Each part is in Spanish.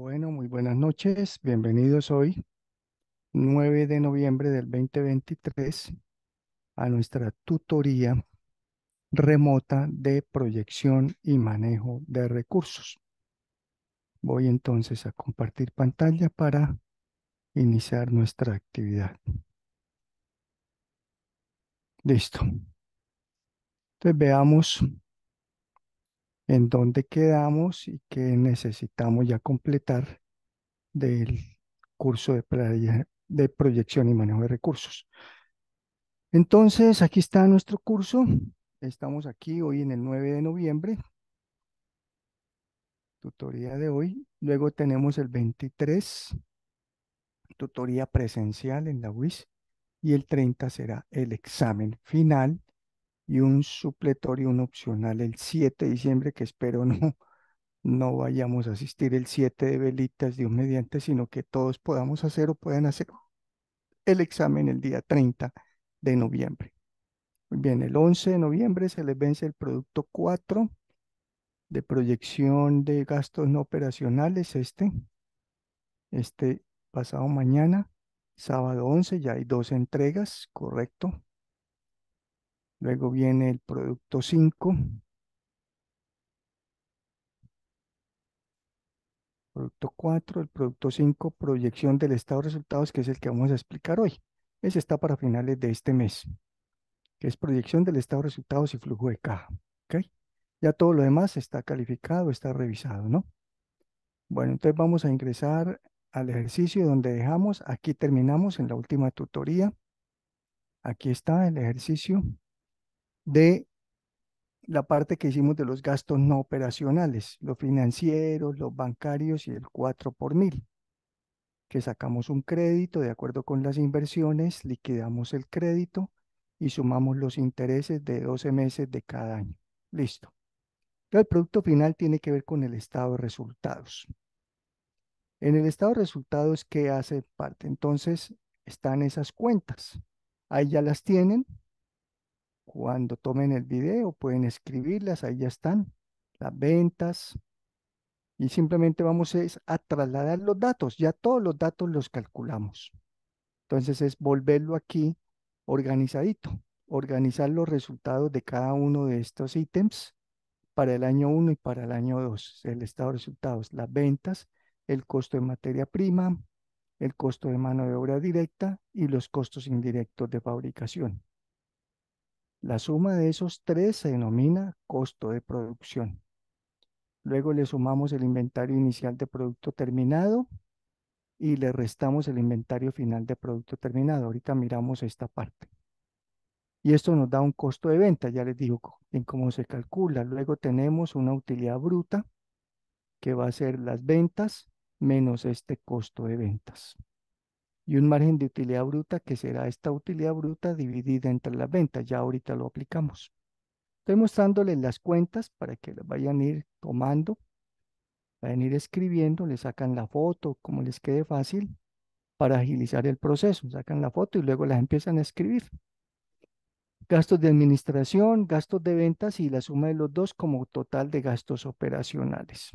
Bueno, muy buenas noches. Bienvenidos hoy, 9 de noviembre del 2023, a nuestra tutoría remota de proyección y manejo de recursos. Voy entonces a compartir pantalla para iniciar nuestra actividad. Listo. Entonces veamos en dónde quedamos y qué necesitamos ya completar del curso de, de proyección y manejo de recursos. Entonces, aquí está nuestro curso. Estamos aquí hoy en el 9 de noviembre. Tutoría de hoy. Luego tenemos el 23, tutoría presencial en la UIS. Y el 30 será el examen final y un supletorio, un opcional el 7 de diciembre, que espero no, no vayamos a asistir el 7 de velitas, un mediante, sino que todos podamos hacer o puedan hacer el examen el día 30 de noviembre. Muy bien, el 11 de noviembre se les vence el producto 4 de proyección de gastos no operacionales, este, este pasado mañana, sábado 11, ya hay dos entregas, correcto. Luego viene el producto 5. Producto 4, el producto 5, proyección del estado de resultados, que es el que vamos a explicar hoy. Ese está para finales de este mes, que es proyección del estado de resultados y flujo de caja. Ya todo lo demás está calificado, está revisado, ¿no? Bueno, entonces vamos a ingresar al ejercicio donde dejamos. Aquí terminamos en la última tutoría. Aquí está el ejercicio de la parte que hicimos de los gastos no operacionales, los financieros, los bancarios y el 4 por mil, que sacamos un crédito de acuerdo con las inversiones, liquidamos el crédito y sumamos los intereses de 12 meses de cada año. Listo. El producto final tiene que ver con el estado de resultados. En el estado de resultados, ¿qué hace parte? Entonces, están esas cuentas. Ahí ya las tienen, cuando tomen el video pueden escribirlas, ahí ya están, las ventas. Y simplemente vamos a trasladar los datos, ya todos los datos los calculamos. Entonces es volverlo aquí organizadito, organizar los resultados de cada uno de estos ítems para el año 1 y para el año 2, el estado de resultados, las ventas, el costo de materia prima, el costo de mano de obra directa y los costos indirectos de fabricación. La suma de esos tres se denomina costo de producción. Luego le sumamos el inventario inicial de producto terminado y le restamos el inventario final de producto terminado. Ahorita miramos esta parte. Y esto nos da un costo de venta, ya les digo en cómo se calcula. Luego tenemos una utilidad bruta que va a ser las ventas menos este costo de ventas y un margen de utilidad bruta que será esta utilidad bruta dividida entre las ventas. Ya ahorita lo aplicamos. Estoy mostrándoles las cuentas para que las vayan a ir tomando, vayan a ir escribiendo, le sacan la foto como les quede fácil para agilizar el proceso. Sacan la foto y luego las empiezan a escribir. Gastos de administración, gastos de ventas y la suma de los dos como total de gastos operacionales.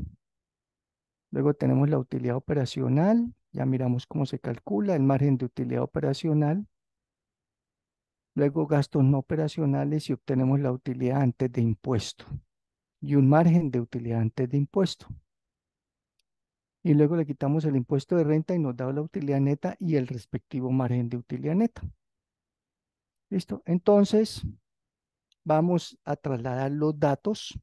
Luego tenemos la utilidad operacional, ya miramos cómo se calcula el margen de utilidad operacional. Luego gastos no operacionales y obtenemos la utilidad antes de impuesto. Y un margen de utilidad antes de impuesto. Y luego le quitamos el impuesto de renta y nos da la utilidad neta y el respectivo margen de utilidad neta. Listo. Entonces, vamos a trasladar los datos.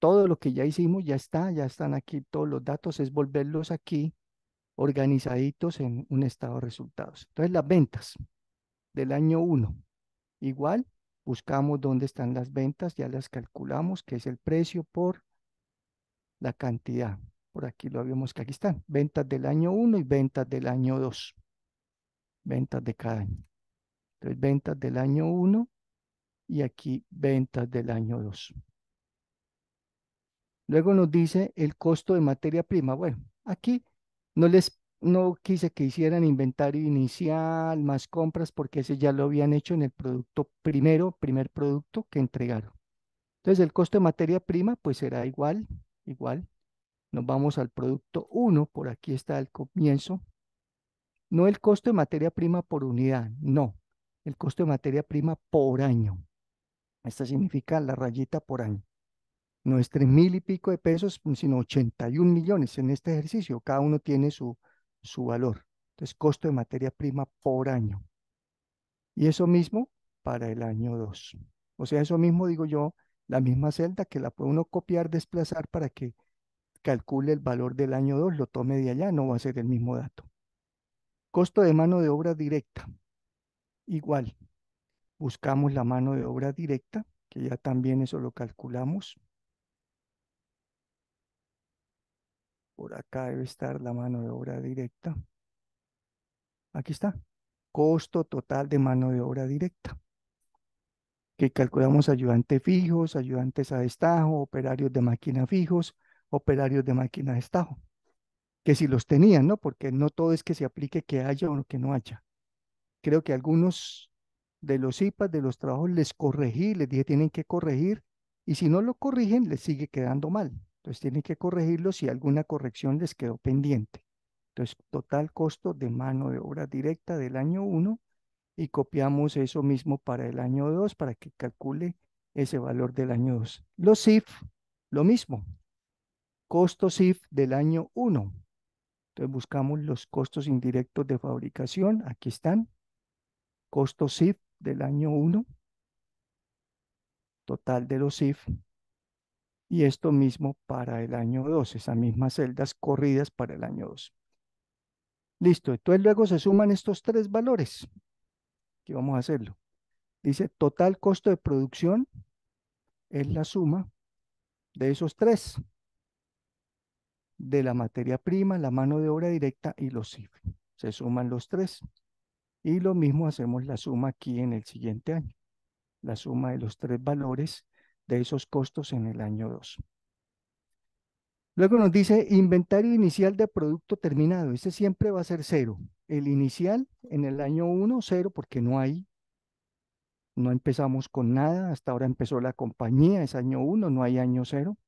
Todo lo que ya hicimos ya está, ya están aquí todos los datos, es volverlos aquí organizaditos en un estado de resultados. Entonces, las ventas del año 1, igual, buscamos dónde están las ventas, ya las calculamos, que es el precio por la cantidad. Por aquí lo habíamos que aquí están, ventas del año 1 y ventas del año 2. Ventas de cada año. Entonces, ventas del año 1 y aquí ventas del año 2. Luego nos dice el costo de materia prima. Bueno, aquí no les no quise que hicieran inventario inicial, más compras, porque ese ya lo habían hecho en el producto primero, primer producto que entregaron. Entonces el costo de materia prima pues será igual, igual. Nos vamos al producto 1, por aquí está el comienzo. No el costo de materia prima por unidad, no. El costo de materia prima por año. Esta significa la rayita por año no es tres mil y pico de pesos, mm, sino 81 millones en este ejercicio. Cada uno tiene su, su valor. Entonces, costo de materia prima por año. Y eso mismo para el año 2. O sea, eso mismo digo yo, la misma celda que la puede uno copiar, desplazar para que calcule el valor del año 2, lo tome de allá, no va a ser el mismo dato. Costo de mano de obra directa. Igual, buscamos la mano de obra directa, que ya también eso lo calculamos. Por acá debe estar la mano de obra directa. Aquí está. Costo total de mano de obra directa. Que calculamos ayudantes fijos, ayudantes a destajo, operarios de máquina fijos, operarios de máquina de destajo. Que si los tenían, ¿no? Porque no todo es que se aplique que haya o que no haya. Creo que algunos de los IPAs, de los trabajos, les corregí, les dije tienen que corregir y si no lo corrigen, les sigue quedando mal. Entonces tienen que corregirlo si alguna corrección les quedó pendiente. Entonces, total costo de mano de obra directa del año 1 y copiamos eso mismo para el año 2 para que calcule ese valor del año 2. Los SIF, lo mismo. Costo SIF del año 1. Entonces buscamos los costos indirectos de fabricación. Aquí están. Costo SIF del año 1. Total de los SIF y esto mismo para el año 2, esas mismas celdas corridas para el año 2. Listo, entonces luego se suman estos tres valores. Aquí vamos a hacerlo. Dice total costo de producción es la suma de esos tres. De la materia prima, la mano de obra directa y los CIF. Se suman los tres. Y lo mismo hacemos la suma aquí en el siguiente año. La suma de los tres valores de esos costos en el año 2. Luego nos dice inventario inicial de producto terminado. ese siempre va a ser cero. El inicial en el año 1, cero, porque no hay, no empezamos con nada. Hasta ahora empezó la compañía, es año 1, no hay año cero.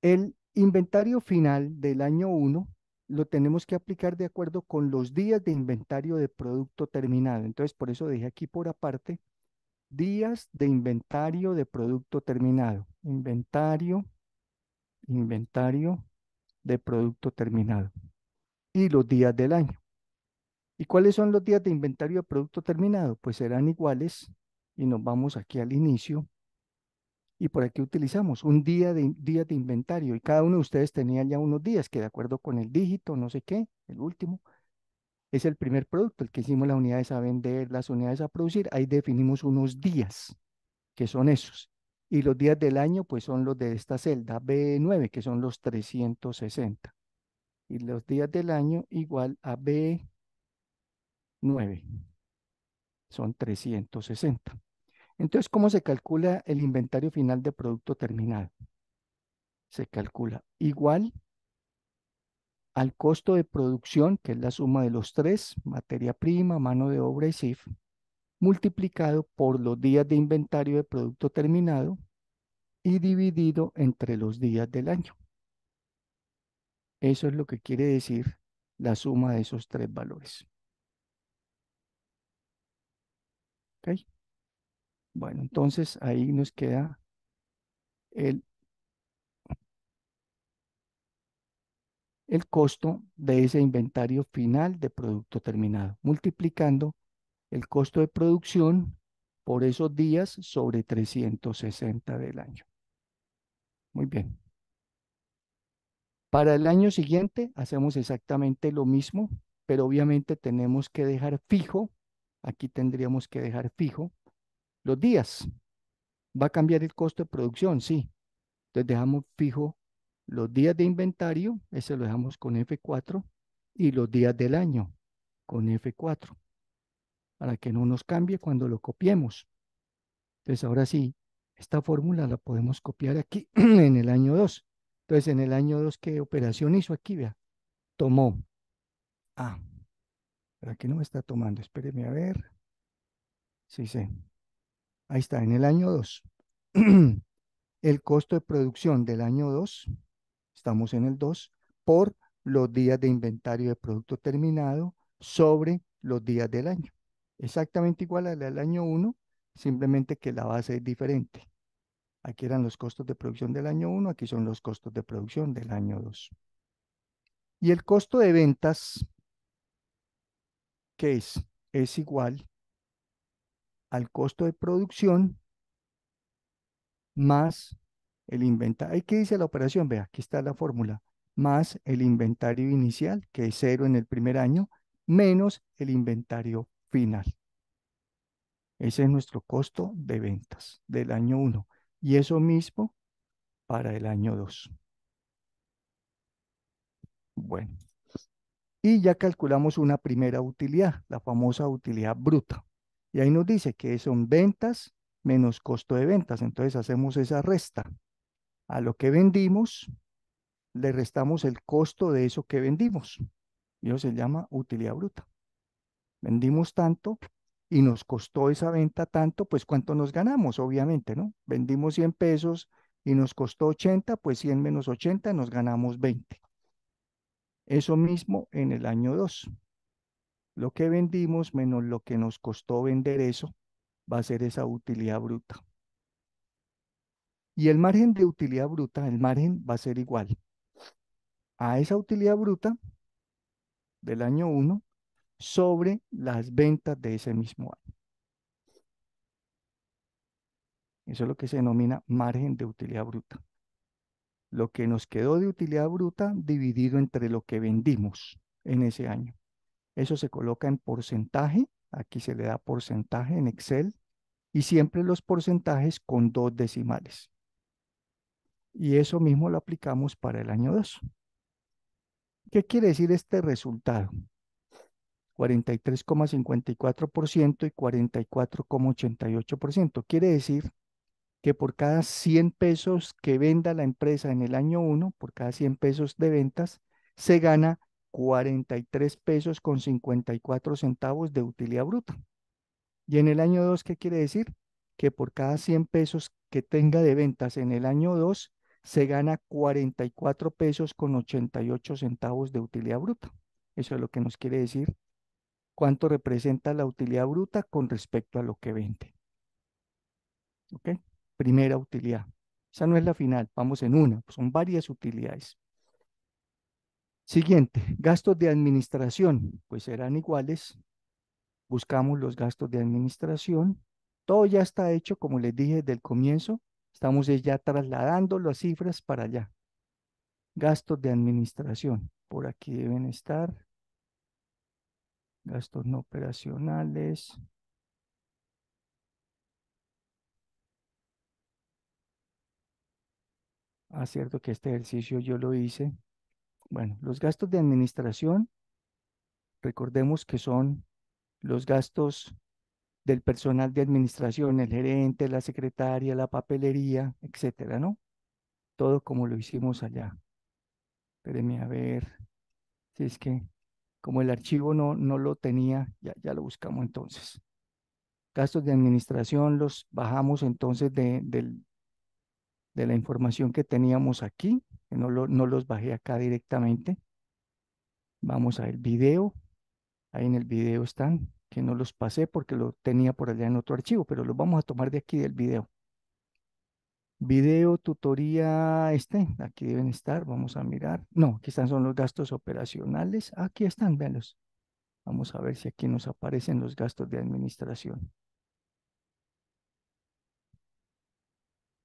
El inventario final del año 1 lo tenemos que aplicar de acuerdo con los días de inventario de producto terminado. Entonces, por eso dejé aquí por aparte días de inventario de producto terminado. Inventario, inventario de producto terminado. Y los días del año. ¿Y cuáles son los días de inventario de producto terminado? Pues serán iguales y nos vamos aquí al inicio. Y por aquí utilizamos un día de, día de inventario. Y cada uno de ustedes tenía ya unos días que de acuerdo con el dígito, no sé qué, el último, es el primer producto, el que hicimos las unidades a vender, las unidades a producir, ahí definimos unos días, que son esos. Y los días del año, pues son los de esta celda B9, que son los 360. Y los días del año igual a B9, son 360. Entonces, ¿cómo se calcula el inventario final de producto terminado? Se calcula igual al costo de producción, que es la suma de los tres, materia prima, mano de obra y CIF, multiplicado por los días de inventario de producto terminado y dividido entre los días del año. Eso es lo que quiere decir la suma de esos tres valores. ¿Ok? Bueno, entonces ahí nos queda el el costo de ese inventario final de producto terminado, multiplicando el costo de producción por esos días sobre 360 del año. Muy bien. Para el año siguiente hacemos exactamente lo mismo, pero obviamente tenemos que dejar fijo, aquí tendríamos que dejar fijo los días. ¿Va a cambiar el costo de producción? Sí. Entonces dejamos fijo los días de inventario, ese lo dejamos con F4 y los días del año con F4 para que no nos cambie cuando lo copiemos. Entonces ahora sí, esta fórmula la podemos copiar aquí en el año 2. Entonces en el año 2, ¿qué operación hizo aquí? Vea, tomó. Ah, ¿para qué no me está tomando? Espéreme a ver. Sí, sí. Ahí está, en el año 2. el costo de producción del año 2 estamos en el 2, por los días de inventario de producto terminado sobre los días del año. Exactamente igual al año 1, simplemente que la base es diferente. Aquí eran los costos de producción del año 1, aquí son los costos de producción del año 2. Y el costo de ventas, ¿qué es? Es igual al costo de producción más el inventario. ¿Qué dice la operación? Vea, aquí está la fórmula. Más el inventario inicial, que es cero en el primer año, menos el inventario final. Ese es nuestro costo de ventas del año 1. Y eso mismo para el año 2. Bueno. Y ya calculamos una primera utilidad, la famosa utilidad bruta. Y ahí nos dice que son ventas menos costo de ventas. Entonces hacemos esa resta a lo que vendimos, le restamos el costo de eso que vendimos. Y eso se llama utilidad bruta. Vendimos tanto y nos costó esa venta tanto, pues cuánto nos ganamos, obviamente, ¿no? Vendimos 100 pesos y nos costó 80, pues 100 menos 80 nos ganamos 20. Eso mismo en el año 2. Lo que vendimos menos lo que nos costó vender eso va a ser esa utilidad bruta. Y el margen de utilidad bruta, el margen va a ser igual a esa utilidad bruta del año 1 sobre las ventas de ese mismo año. Eso es lo que se denomina margen de utilidad bruta. Lo que nos quedó de utilidad bruta dividido entre lo que vendimos en ese año. Eso se coloca en porcentaje. Aquí se le da porcentaje en Excel. Y siempre los porcentajes con dos decimales. Y eso mismo lo aplicamos para el año 2. ¿Qué quiere decir este resultado? 43,54% y 44,88%. Quiere decir que por cada 100 pesos que venda la empresa en el año 1, por cada 100 pesos de ventas, se gana 43 pesos con 54 centavos de utilidad bruta. Y en el año 2, ¿qué quiere decir? Que por cada 100 pesos que tenga de ventas en el año 2, se gana 44 pesos con 88 centavos de utilidad bruta. Eso es lo que nos quiere decir cuánto representa la utilidad bruta con respecto a lo que vende. ¿Ok? Primera utilidad. Esa no es la final, vamos en una, pues son varias utilidades. Siguiente, gastos de administración, pues serán iguales. Buscamos los gastos de administración. Todo ya está hecho, como les dije, del comienzo. Estamos ya trasladando las cifras para allá. Gastos de administración. Por aquí deben estar. Gastos no operacionales. acierto ah, cierto que este ejercicio yo lo hice. Bueno, los gastos de administración, recordemos que son los gastos del personal de administración, el gerente, la secretaria, la papelería, etcétera, ¿no? Todo como lo hicimos allá. Espérenme a ver si es que, como el archivo no, no lo tenía, ya, ya lo buscamos entonces. Gastos de administración los bajamos entonces de, la información que teníamos aquí, que no, no los bajé acá directamente. Vamos al video. Ahí en el video están que no los pasé porque lo tenía por allá en otro archivo, pero los vamos a tomar de aquí del video. Video, tutoría, este, aquí deben estar, vamos a mirar. No, aquí están, son los gastos operacionales. Aquí están, véanlos. Vamos a ver si aquí nos aparecen los gastos de administración.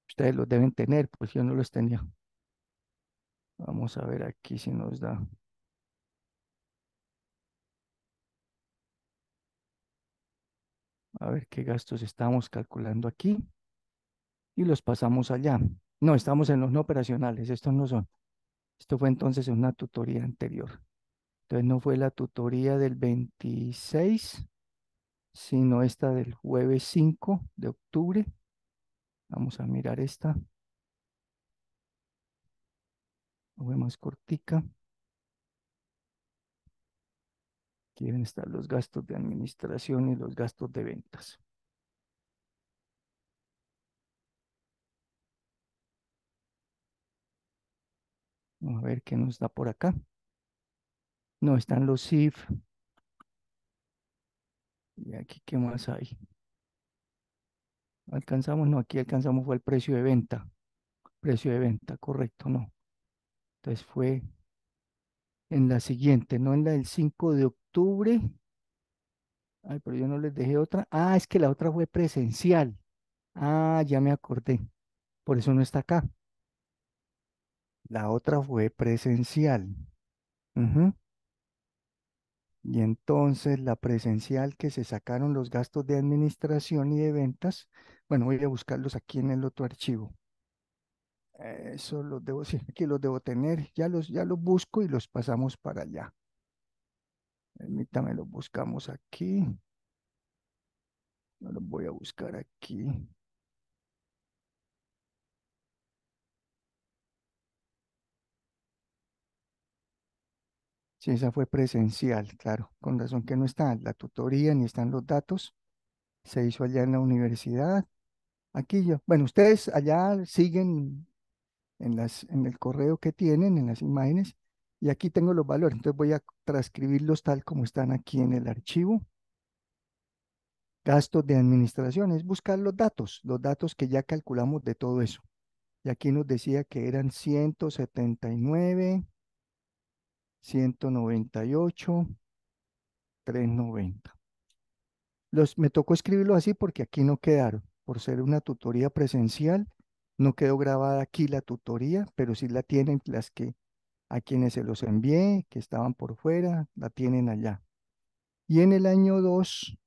Ustedes los deben tener, pues yo no los tenía. Vamos a ver aquí si nos da. a ver qué gastos estamos calculando aquí y los pasamos allá. No, estamos en los no operacionales, estos no son. Esto fue entonces una tutoría anterior. Entonces no fue la tutoría del 26, sino esta del jueves 5 de octubre. Vamos a mirar esta. voy más cortica. Aquí deben estar los gastos de administración y los gastos de ventas. Vamos a ver qué nos da por acá. No, están los SIF. Y aquí, ¿qué más hay? Alcanzamos, no, aquí alcanzamos fue el precio de venta. Precio de venta, correcto, no. Entonces fue en la siguiente, no en la del 5 de octubre. Ay, pero yo no les dejé otra. Ah, es que la otra fue presencial. Ah, ya me acordé. Por eso no está acá. La otra fue presencial. Y entonces la presencial que se sacaron los gastos de administración y de ventas, bueno, voy a buscarlos aquí en el otro archivo. Eh, eso los debo, aquí los debo tener. Ya los, ya los busco y los pasamos para allá. Permítame, los buscamos aquí. No los voy a buscar aquí. Sí, esa fue presencial, claro. Con razón que no está la tutoría ni están los datos. Se hizo allá en la universidad. Aquí yo... Bueno, ustedes allá siguen en, el correo que tienen, en las imágenes, y aquí tengo los valores. Entonces voy a transcribirlos tal como están aquí en el archivo. Gastos de administración es buscar los datos, los datos que ya calculamos de todo eso. Y aquí nos decía que eran 179, 198, 390. Los, me tocó escribirlo así porque aquí no quedaron. Por ser una tutoría presencial, no quedó grabada aquí la tutoría, pero sí la tienen las que a quienes se los envié, que estaban por fuera, la tienen allá. Y en el año 2,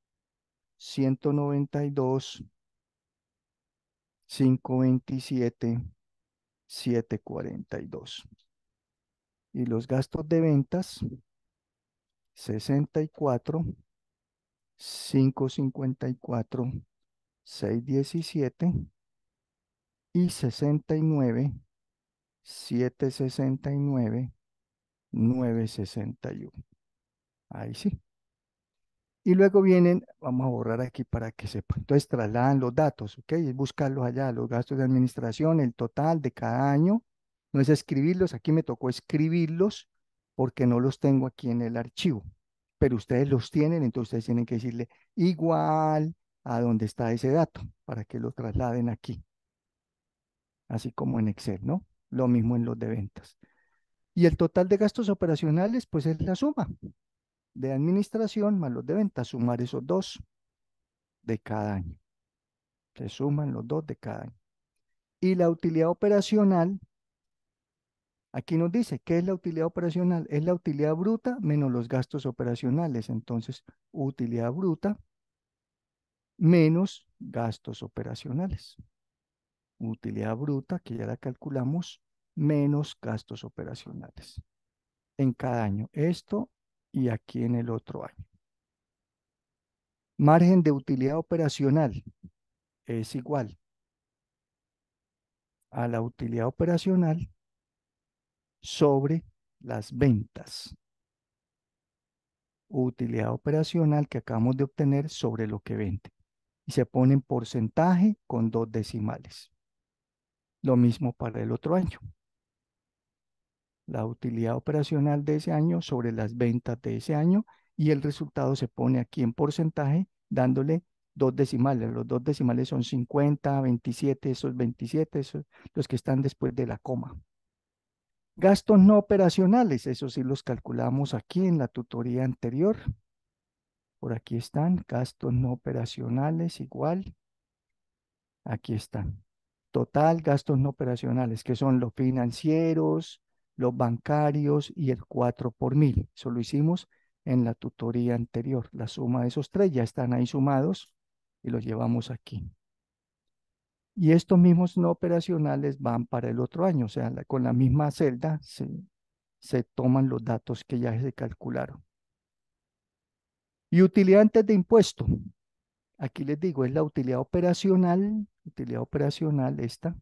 192, 527, 742. Y los gastos de ventas, 64, 554, 617 y 69, 769, 961. Ahí sí. Y luego vienen, vamos a borrar aquí para que sepan. Entonces trasladan los datos, ¿ok? Es buscarlos allá, los gastos de administración, el total de cada año. No es escribirlos, aquí me tocó escribirlos porque no los tengo aquí en el archivo. Pero ustedes los tienen, entonces ustedes tienen que decirle igual a dónde está ese dato para que lo trasladen aquí así como en Excel, ¿no? Lo mismo en los de ventas. Y el total de gastos operacionales, pues es la suma de administración más los de ventas, sumar esos dos de cada año. Se suman los dos de cada año. Y la utilidad operacional, aquí nos dice, ¿qué es la utilidad operacional? Es la utilidad bruta menos los gastos operacionales. Entonces, utilidad bruta menos gastos operacionales utilidad bruta, que ya la calculamos, menos gastos operacionales en cada año. Esto y aquí en el otro año. Margen de utilidad operacional es igual a la utilidad operacional sobre las ventas. Utilidad operacional que acabamos de obtener sobre lo que vende. Y se pone en porcentaje con dos decimales. Lo mismo para el otro año. La utilidad operacional de ese año sobre las ventas de ese año y el resultado se pone aquí en porcentaje dándole dos decimales. Los dos decimales son 50, 27, esos 27, esos los que están después de la coma. Gastos no operacionales, Eso sí los calculamos aquí en la tutoría anterior. Por aquí están, gastos no operacionales igual. Aquí están total, gastos no operacionales, que son los financieros, los bancarios y el 4 por mil. Eso lo hicimos en la tutoría anterior. La suma de esos tres ya están ahí sumados y los llevamos aquí. Y estos mismos no operacionales van para el otro año, o sea, con la misma celda se, se toman los datos que ya se calcularon. Y utilidad antes de impuesto. Aquí les digo, es la utilidad operacional utilidad operacional esta,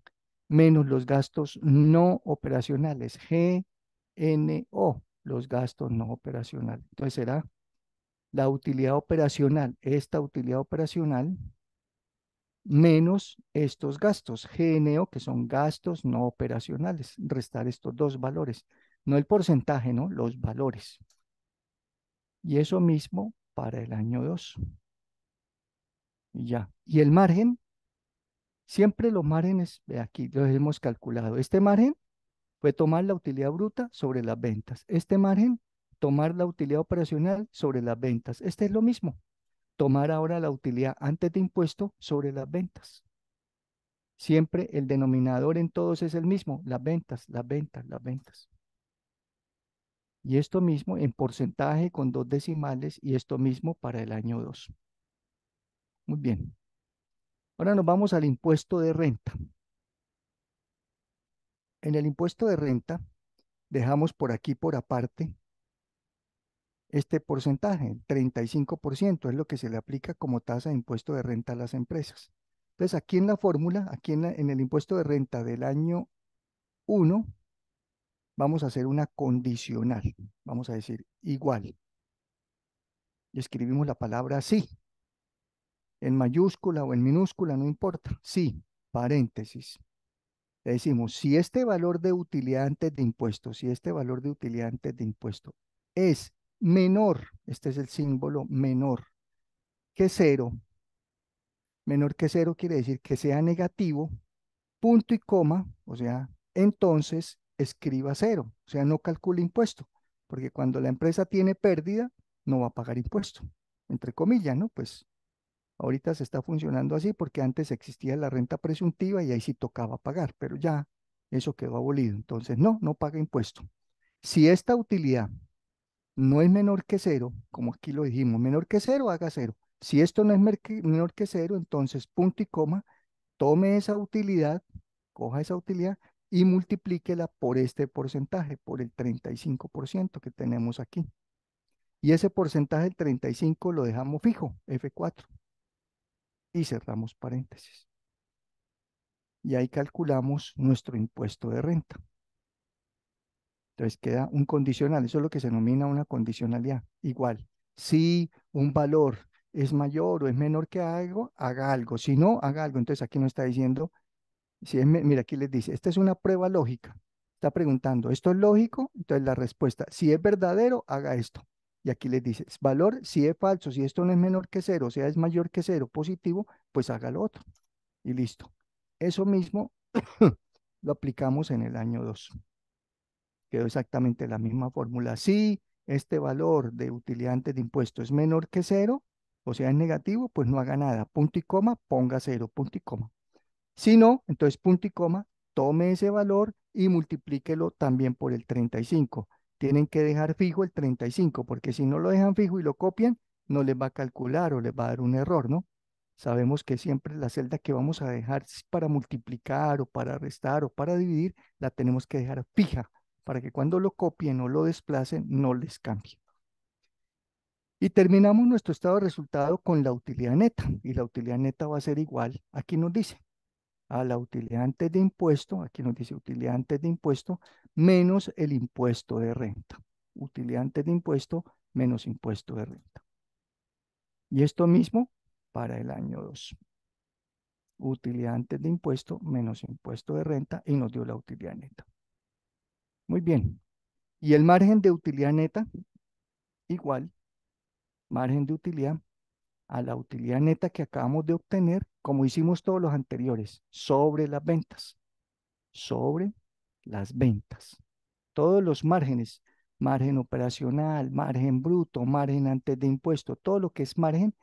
menos los gastos no operacionales, GNO, los gastos no operacionales. Entonces será la utilidad operacional, esta utilidad operacional, menos estos gastos, GNO, que son gastos no operacionales, restar estos dos valores, no el porcentaje, ¿no? Los valores. Y eso mismo para el año 2. Y ya. Y el margen Siempre los márgenes, aquí los hemos calculado. Este margen fue tomar la utilidad bruta sobre las ventas. Este margen, tomar la utilidad operacional sobre las ventas. Este es lo mismo. Tomar ahora la utilidad antes de impuesto sobre las ventas. Siempre el denominador en todos es el mismo, las ventas, las ventas, las ventas. Y esto mismo en porcentaje con dos decimales y esto mismo para el año 2. Muy bien. Ahora nos vamos al impuesto de renta. En el impuesto de renta dejamos por aquí por aparte este porcentaje, 35% es lo que se le aplica como tasa de impuesto de renta a las empresas. Entonces aquí en la fórmula, aquí en, en el impuesto de renta del año 1, vamos a hacer una condicional, vamos a decir igual. Y escribimos la palabra sí, en mayúscula o en minúscula, no importa. Sí, paréntesis. Le decimos, si este valor de utilidad antes de impuesto, si este valor de utilidad antes de impuesto es menor, este es el símbolo menor, que cero, menor que cero quiere decir que sea negativo, punto y coma, o sea, entonces escriba cero, o sea, no calcule impuesto, porque cuando la empresa tiene pérdida, no va a pagar impuesto, entre comillas, ¿no? Pues Ahorita se está funcionando así porque antes existía la renta presuntiva y ahí sí tocaba pagar, pero ya eso quedó abolido. Entonces, no, no paga impuesto. Si esta utilidad no es menor que cero, como aquí lo dijimos, menor que cero, haga cero. Si esto no es menor que cero, entonces punto y coma, tome esa utilidad, coja esa utilidad y multiplíquela por este porcentaje, por el 35% que tenemos aquí. Y ese porcentaje, el 35, lo dejamos fijo, F4 y cerramos paréntesis. Y ahí calculamos nuestro impuesto de renta. Entonces queda un condicional, eso es lo que se denomina una condicionalidad. Igual, si un valor es mayor o es menor que algo, haga algo. Si no, haga algo. Entonces aquí nos está diciendo, si mira, aquí les dice, esta es una prueba lógica. Está preguntando, ¿esto es lógico? Entonces la respuesta, si es verdadero, haga esto y aquí les dices, valor, si es falso, si esto no es menor que cero, o sea, es mayor que cero, positivo, pues haga lo otro. Y listo. Eso mismo lo aplicamos en el año 2. Quedó exactamente la misma fórmula. Si este valor de utilidad de impuesto es menor que cero, o sea, es negativo, pues no haga nada. Punto y coma, ponga cero, punto y coma. Si no, entonces punto y coma, tome ese valor y multiplíquelo también por el 35 tienen que dejar fijo el 35, porque si no lo dejan fijo y lo copian, no les va a calcular o les va a dar un error, ¿no? Sabemos que siempre la celda que vamos a dejar para multiplicar o para restar o para dividir, la tenemos que dejar fija para que cuando lo copien o lo desplacen no les cambie. Y terminamos nuestro estado de resultado con la utilidad neta. Y la utilidad neta va a ser igual, aquí nos dice, a la utilidad antes de impuesto, aquí nos dice utilidad antes de impuesto, menos el impuesto de renta. Utilidad antes de impuesto menos impuesto de renta. Y esto mismo para el año 2. Utilidad antes de impuesto menos impuesto de renta y nos dio la utilidad neta. Muy bien. Y el margen de utilidad neta, igual, margen de utilidad a la utilidad neta que acabamos de obtener, como hicimos todos los anteriores, sobre las ventas. Sobre las ventas. Todos los márgenes, margen operacional, margen bruto, margen antes de impuesto, todo lo que es margen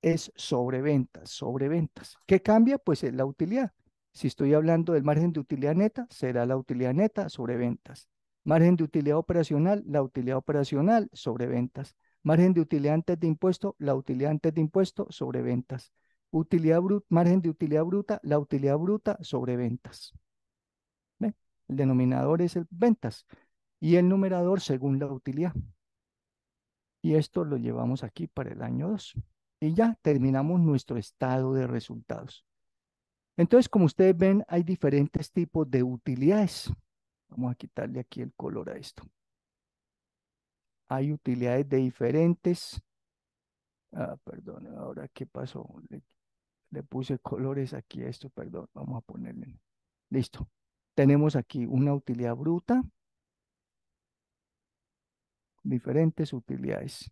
es sobre ventas, sobre ventas. ¿Qué cambia? Pues es la utilidad. Si estoy hablando del margen de utilidad neta, será la utilidad neta sobre ventas. Margen de utilidad operacional, la utilidad operacional sobre ventas. Margen de utilidad antes de impuesto, la utilidad antes de impuesto sobre ventas. Utilidad margen de utilidad bruta, la utilidad bruta sobre ventas. El denominador es el ventas y el numerador según la utilidad. Y esto lo llevamos aquí para el año 2. Y ya terminamos nuestro estado de resultados. Entonces, como ustedes ven, hay diferentes tipos de utilidades. Vamos a quitarle aquí el color a esto hay utilidades de diferentes. Ah, perdón, ahora qué pasó. Le, le, puse colores aquí a esto, perdón, vamos a ponerle. Listo. Tenemos aquí una utilidad bruta, diferentes utilidades.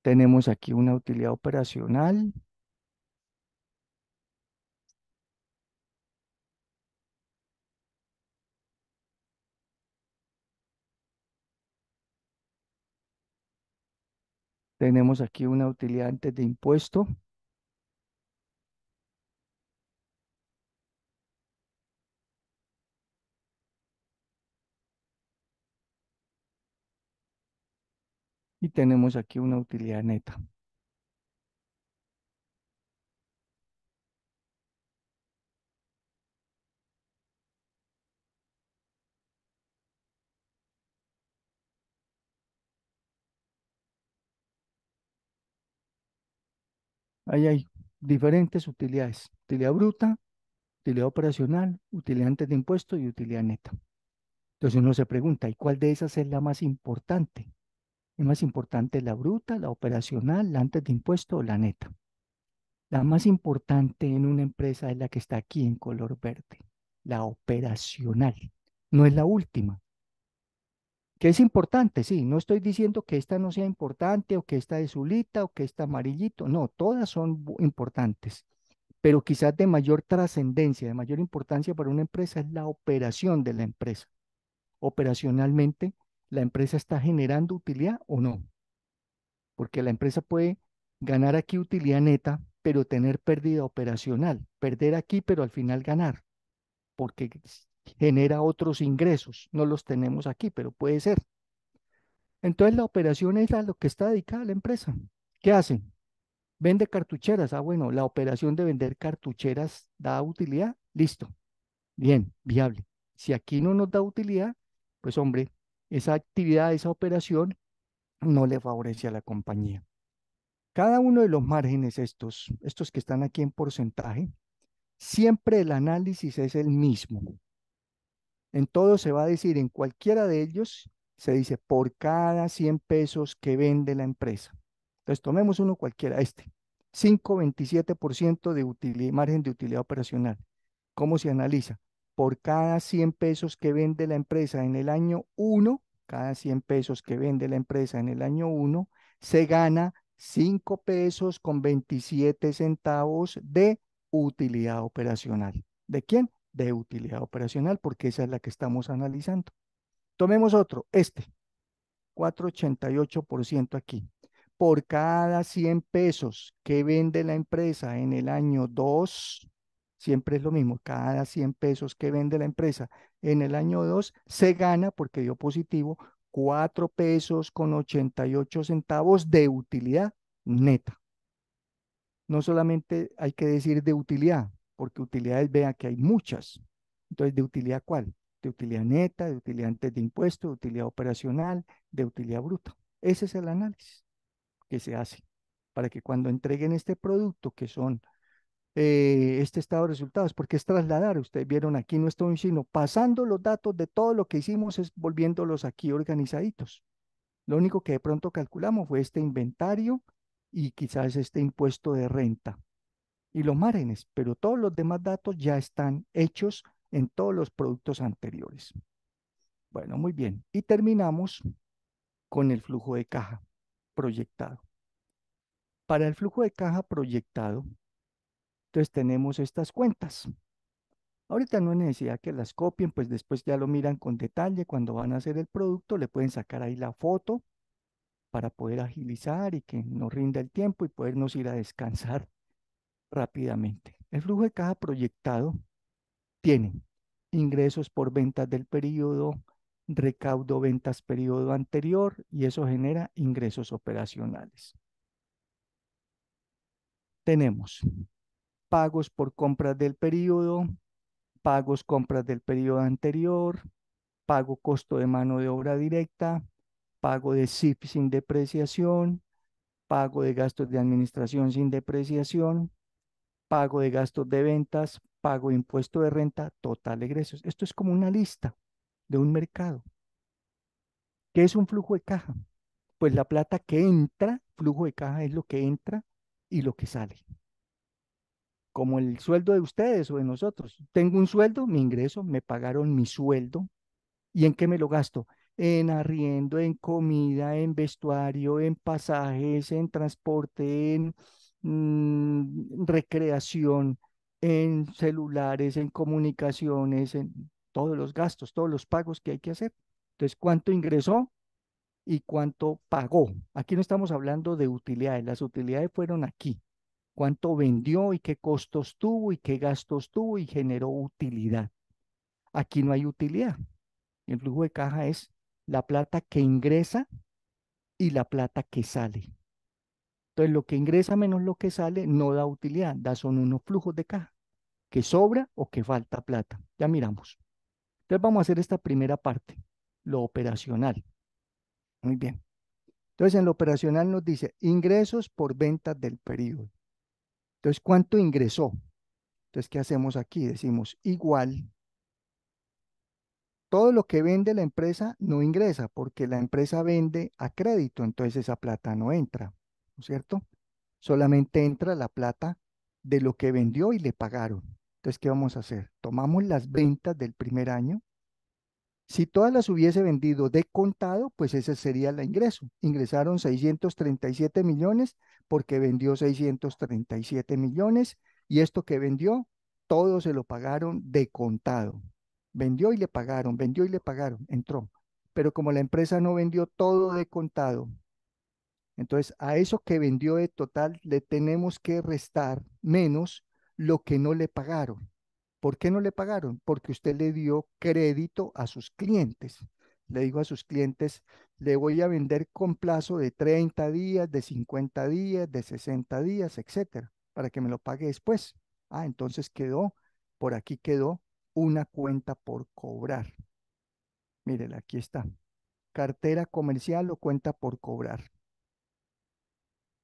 Tenemos aquí una utilidad operacional, Tenemos aquí una utilidad antes de impuesto. Y tenemos aquí una utilidad neta. Ahí hay diferentes utilidades, utilidad bruta, utilidad operacional, utilidad antes de impuesto y utilidad neta. Entonces uno se pregunta, ¿y cuál de esas es la más importante? ¿Es más importante la bruta, la operacional, la antes de impuesto o la neta? La más importante en una empresa es la que está aquí en color verde, la operacional. No es la última, que es importante, sí, no estoy diciendo que esta no sea importante o que esta de azulita o que esta amarillito, no, todas son importantes, pero quizás de mayor trascendencia, de mayor importancia para una empresa es la operación de la empresa. Operacionalmente, ¿la empresa está generando utilidad o no? Porque la empresa puede ganar aquí utilidad neta, pero tener pérdida operacional, perder aquí, pero al final ganar, porque genera otros ingresos. No los tenemos aquí, pero puede ser. Entonces la operación es a lo que está dedicada la empresa. ¿Qué hacen? Vende cartucheras. Ah, bueno, la operación de vender cartucheras da utilidad. Listo. Bien, viable. Si aquí no nos da utilidad, pues hombre, esa actividad, esa operación no le favorece a la compañía. Cada uno de los márgenes, estos, estos que están aquí en porcentaje, siempre el análisis es el mismo. En todo se va a decir, en cualquiera de ellos, se dice por cada 100 pesos que vende la empresa. Entonces tomemos uno cualquiera, este, 5,27% de margen de utilidad operacional. ¿Cómo se analiza? Por cada 100 pesos que vende la empresa en el año 1, cada 100 pesos que vende la empresa en el año 1, se gana 5 pesos con 27 centavos de utilidad operacional. ¿De quién? de utilidad operacional, porque esa es la que estamos analizando. Tomemos otro, este, 4,88% aquí. Por cada 100 pesos que vende la empresa en el año 2, siempre es lo mismo, cada 100 pesos que vende la empresa en el año 2 se gana, porque dio positivo, 4 pesos con 88 centavos de utilidad neta. No solamente hay que decir de utilidad, porque utilidades vean que hay muchas. Entonces, ¿de utilidad cuál? De utilidad neta, de utilidad antes de impuesto, de utilidad operacional, de utilidad bruta. Ese es el análisis que se hace para que cuando entreguen este producto, que son eh, este estado de resultados, porque es trasladar, ustedes vieron aquí nuestro sino pasando los datos de todo lo que hicimos es volviéndolos aquí organizaditos. Lo único que de pronto calculamos fue este inventario y quizás este impuesto de renta, y los márgenes, pero todos los demás datos ya están hechos en todos los productos anteriores. Bueno, muy bien. Y terminamos con el flujo de caja proyectado. Para el flujo de caja proyectado, entonces tenemos estas cuentas. Ahorita no hay necesidad que las copien, pues después ya lo miran con detalle. Cuando van a hacer el producto, le pueden sacar ahí la foto para poder agilizar y que nos rinda el tiempo y podernos ir a descansar rápidamente. El flujo de caja proyectado tiene ingresos por ventas del periodo, recaudo ventas periodo anterior y eso genera ingresos operacionales. Tenemos pagos por compras del periodo, pagos compras del periodo anterior, pago costo de mano de obra directa, pago de SIP sin depreciación, pago de gastos de administración sin depreciación, pago de gastos de ventas, pago de impuesto de renta, total de egresos. Esto es como una lista de un mercado. ¿Qué es un flujo de caja? Pues la plata que entra, flujo de caja es lo que entra y lo que sale. Como el sueldo de ustedes o de nosotros. Tengo un sueldo, mi ingreso, me pagaron mi sueldo. ¿Y en qué me lo gasto? en arriendo, en comida, en vestuario, en pasajes, en transporte, en Mm, recreación, en celulares, en comunicaciones, en todos los gastos, todos los pagos que hay que hacer. Entonces, ¿cuánto ingresó y cuánto pagó? Aquí no estamos hablando de utilidades, las utilidades fueron aquí. ¿Cuánto vendió y qué costos tuvo y qué gastos tuvo y generó utilidad? Aquí no hay utilidad. El flujo de caja es la plata que ingresa y la plata que sale. Entonces, lo que ingresa menos lo que sale no da utilidad, da son unos flujos de caja, que sobra o que falta plata. Ya miramos. Entonces, vamos a hacer esta primera parte, lo operacional. Muy bien. Entonces, en lo operacional nos dice ingresos por ventas del periodo. Entonces, ¿cuánto ingresó? Entonces, ¿qué hacemos aquí? Decimos igual. Todo lo que vende la empresa no ingresa porque la empresa vende a crédito, entonces esa plata no entra cierto? Solamente entra la plata de lo que vendió y le pagaron. Entonces, ¿qué vamos a hacer? Tomamos las ventas del primer año. Si todas las hubiese vendido de contado, pues ese sería el ingreso. Ingresaron 637 millones porque vendió 637 millones y esto que vendió, todo se lo pagaron de contado. Vendió y le pagaron, vendió y le pagaron, entró. Pero como la empresa no vendió todo de contado, entonces, a eso que vendió de total le tenemos que restar menos lo que no le pagaron. ¿Por qué no le pagaron? Porque usted le dio crédito a sus clientes. Le digo a sus clientes, le voy a vender con plazo de 30 días, de 50 días, de 60 días, etcétera, para que me lo pague después. Ah, entonces quedó, por aquí quedó una cuenta por cobrar. Mírela, aquí está. Cartera comercial o cuenta por cobrar.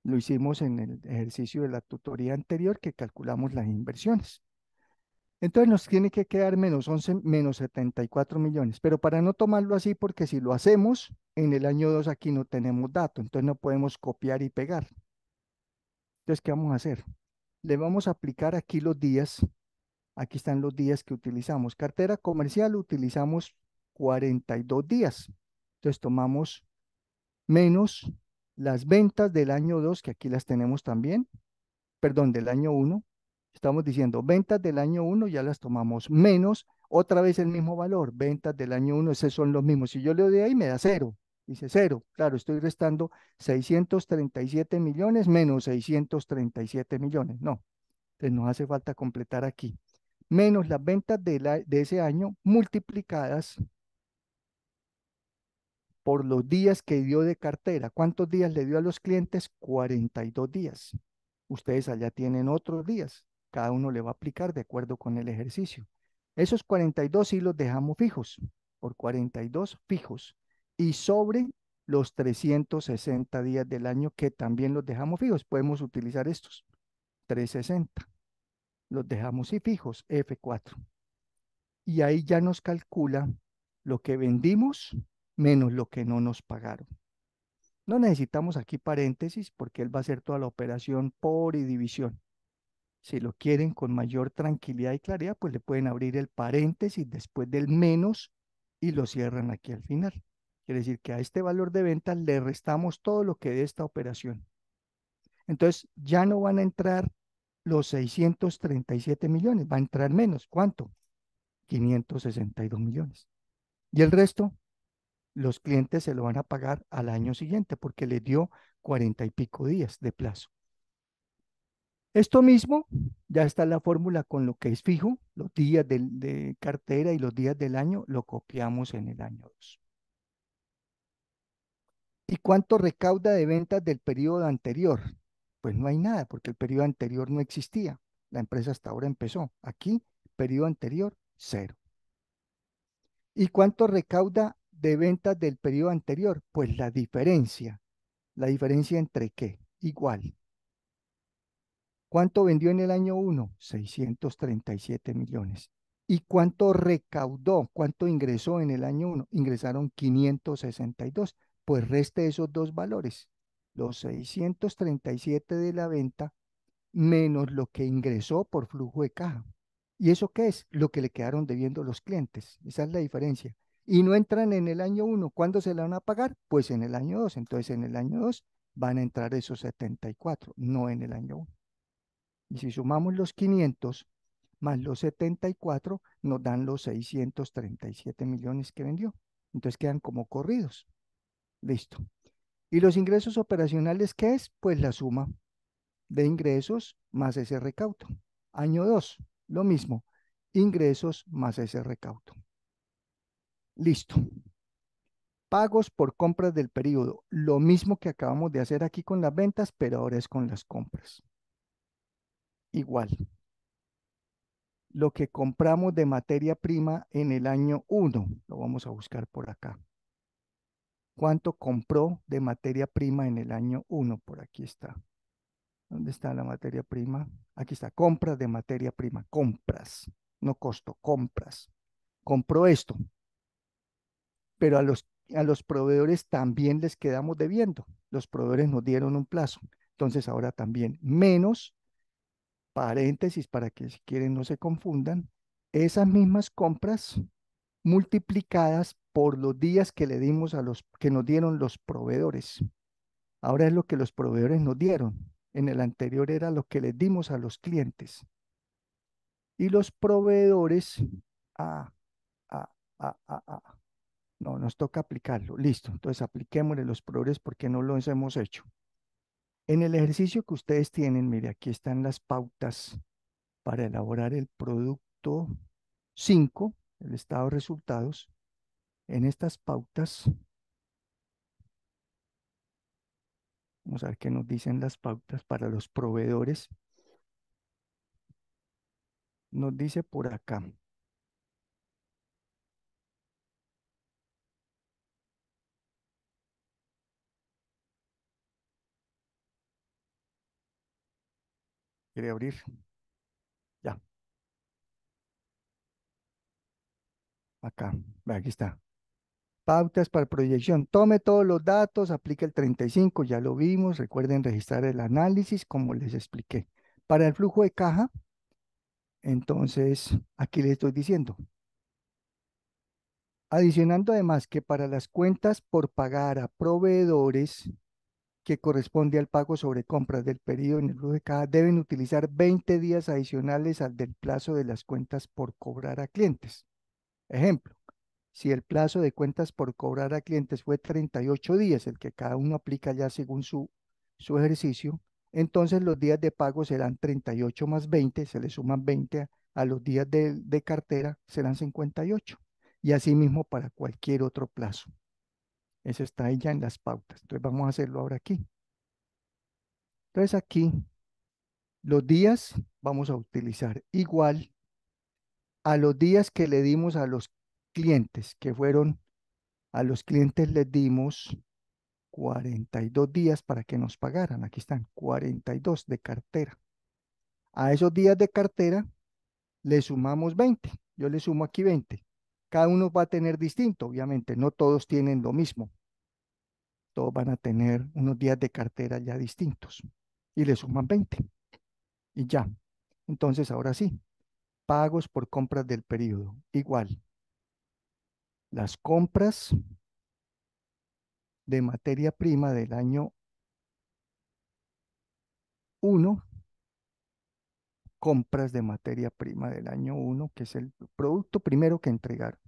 Lo hicimos en el ejercicio de la tutoría anterior que calculamos las inversiones. Entonces nos tiene que quedar menos 11, menos 74 millones. Pero para no tomarlo así, porque si lo hacemos, en el año 2 aquí no tenemos dato, entonces no podemos copiar y pegar. Entonces, ¿qué vamos a hacer? Le vamos a aplicar aquí los días. Aquí están los días que utilizamos. Cartera comercial utilizamos 42 días. Entonces tomamos menos las ventas del año 2, que aquí las tenemos también, perdón, del año 1, estamos diciendo ventas del año 1 ya las tomamos menos, otra vez el mismo valor, ventas del año 1, esos son los mismos. Si yo le doy ahí, me da cero, dice cero. Claro, estoy restando 637 millones menos 637 millones, no. Entonces nos hace falta completar aquí. Menos las ventas de, de ese año multiplicadas por los días que dio de cartera. ¿Cuántos días le dio a los clientes? 42 días. Ustedes allá tienen otros días. Cada uno le va a aplicar de acuerdo con el ejercicio. Esos 42 sí los dejamos fijos, por 42 fijos. Y sobre los 360 días del año que también los dejamos fijos, podemos utilizar estos. 360. Los dejamos y fijos, F4. Y ahí ya nos calcula lo que vendimos menos lo que no nos pagaron. No necesitamos aquí paréntesis porque él va a hacer toda la operación por y división. Si lo quieren con mayor tranquilidad y claridad, pues le pueden abrir el paréntesis después del menos y lo cierran aquí al final. Quiere decir que a este valor de ventas le restamos todo lo que de esta operación. Entonces ya no van a entrar los 637 millones, va a entrar menos. ¿Cuánto? 562 millones. ¿Y el resto? los clientes se lo van a pagar al año siguiente porque les dio cuarenta y pico días de plazo. Esto mismo, ya está la fórmula con lo que es fijo, los días de, cartera y los días del año, lo copiamos en el año 2. ¿Y cuánto recauda de ventas del periodo anterior? Pues no hay nada, porque el periodo anterior no existía. La empresa hasta ahora empezó. Aquí, periodo anterior, cero. ¿Y cuánto recauda de ventas del periodo anterior? Pues la diferencia. ¿La diferencia entre qué? Igual. ¿Cuánto vendió en el año 1? 637 millones. ¿Y cuánto recaudó? ¿Cuánto ingresó en el año 1? Ingresaron 562. Pues reste esos dos valores. Los 637 de la venta menos lo que ingresó por flujo de caja. ¿Y eso qué es? Lo que le quedaron debiendo los clientes. Esa es la diferencia y no entran en el año 1. ¿Cuándo se la van a pagar? Pues en el año 2. Entonces en el año 2 van a entrar esos 74, no en el año 1. Y si sumamos los 500 más los 74, nos dan los 637 millones que vendió. Entonces quedan como corridos. Listo. ¿Y los ingresos operacionales qué es? Pues la suma de ingresos más ese recaudo. Año 2, lo mismo, ingresos más ese recaudo. Listo. Pagos por compras del periodo. Lo mismo que acabamos de hacer aquí con las ventas, pero ahora es con las compras. Igual. Lo que compramos de materia prima en el año 1, lo vamos a buscar por acá. ¿Cuánto compró de materia prima en el año 1? Por aquí está. ¿Dónde está la materia prima? Aquí está, compras de materia prima, compras, no costo, compras. Compró esto, pero a los, a los proveedores también les quedamos debiendo. Los proveedores nos dieron un plazo. Entonces ahora también menos, paréntesis para que si quieren no se confundan, esas mismas compras multiplicadas por los días que le dimos a los que nos dieron los proveedores. Ahora es lo que los proveedores nos dieron. En el anterior era lo que les dimos a los clientes. Y los proveedores, ah, a, ah, ah, ah, no, nos toca aplicarlo. Listo. Entonces apliquémosle los progres porque no los hemos hecho. En el ejercicio que ustedes tienen, mire, aquí están las pautas para elaborar el producto 5, el estado de resultados. En estas pautas, vamos a ver qué nos dicen las pautas para los proveedores. Nos dice por acá, ¿Quiere abrir? Ya. Acá, aquí está. Pautas para proyección. Tome todos los datos, aplique el 35, ya lo vimos. Recuerden registrar el análisis como les expliqué. Para el flujo de caja, entonces aquí les estoy diciendo. Adicionando además que para las cuentas por pagar a proveedores, que corresponde al pago sobre compras del periodo en el flujo de cada, deben utilizar 20 días adicionales al del plazo de las cuentas por cobrar a clientes. Ejemplo, si el plazo de cuentas por cobrar a clientes fue 38 días, el que cada uno aplica ya según su, su ejercicio, entonces los días de pago serán 38 más 20, se le suman 20 a, los días de, de cartera, serán 58. Y asimismo para cualquier otro plazo. Eso está ahí ya en las pautas. Entonces vamos a hacerlo ahora aquí. Entonces aquí los días vamos a utilizar igual a los días que le dimos a los clientes, que fueron, a los clientes les dimos 42 días para que nos pagaran. Aquí están 42 de cartera. A esos días de cartera le sumamos 20. Yo le sumo aquí 20. Cada uno va a tener distinto, obviamente, no todos tienen lo mismo. Todos van a tener unos días de cartera ya distintos y le suman 20 y ya. Entonces, ahora sí, pagos por compras del periodo, igual. Las compras de materia prima del año 1 compras de materia prima del año 1, que es el producto primero que entregar.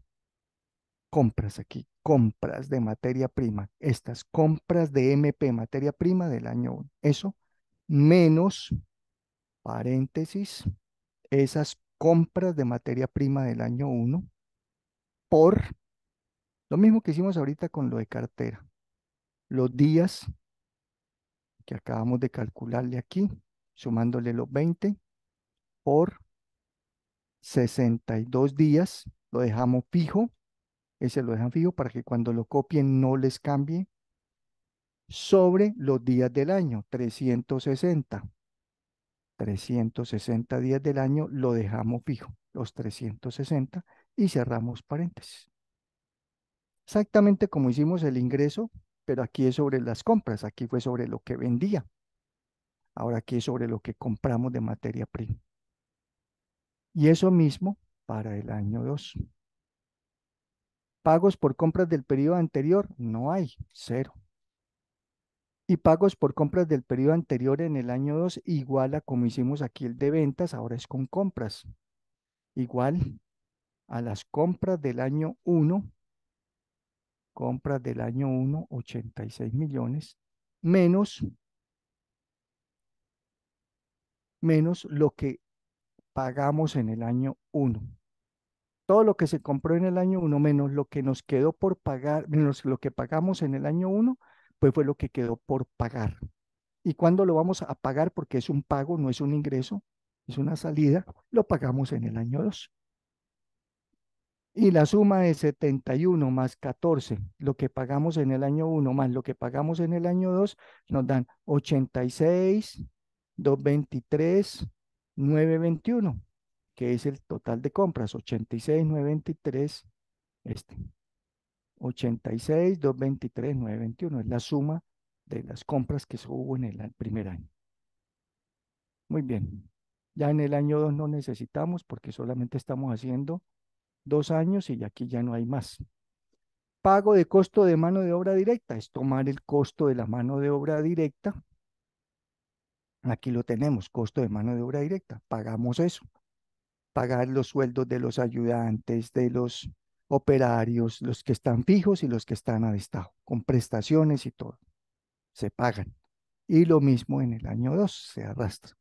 Compras aquí, compras de materia prima, estas compras de MP, materia prima del año 1. Eso menos, paréntesis, esas compras de materia prima del año 1 por lo mismo que hicimos ahorita con lo de cartera. Los días que acabamos de calcularle aquí, sumándole los 20, por 62 días, lo dejamos fijo, ese lo dejan fijo para que cuando lo copien no les cambie, sobre los días del año, 360. 360 días del año lo dejamos fijo, los 360, y cerramos paréntesis. Exactamente como hicimos el ingreso, pero aquí es sobre las compras, aquí fue sobre lo que vendía. Ahora aquí es sobre lo que compramos de materia prima. Y eso mismo para el año 2. Pagos por compras del periodo anterior no hay, cero. Y pagos por compras del periodo anterior en el año 2 igual a como hicimos aquí el de ventas, ahora es con compras. Igual a las compras del año 1, compras del año 1, 86 millones, menos menos lo que pagamos en el año 1. Todo lo que se compró en el año 1 menos lo que nos quedó por pagar, menos lo que pagamos en el año 1, pues fue lo que quedó por pagar. ¿Y cuándo lo vamos a pagar? Porque es un pago, no es un ingreso, es una salida, lo pagamos en el año 2. Y la suma de 71 más 14, lo que pagamos en el año 1 más lo que pagamos en el año 2, nos dan 86, 223, 921, que es el total de compras, 86, 923, este. 86, 223, 921, es la suma de las compras que se hubo en el primer año. Muy bien, ya en el año 2 no necesitamos porque solamente estamos haciendo dos años y aquí ya no hay más. Pago de costo de mano de obra directa es tomar el costo de la mano de obra directa Aquí lo tenemos, costo de mano de obra directa. Pagamos eso. Pagar los sueldos de los ayudantes, de los operarios, los que están fijos y los que están a destajo, con prestaciones y todo. Se pagan. Y lo mismo en el año 2, se arrastra.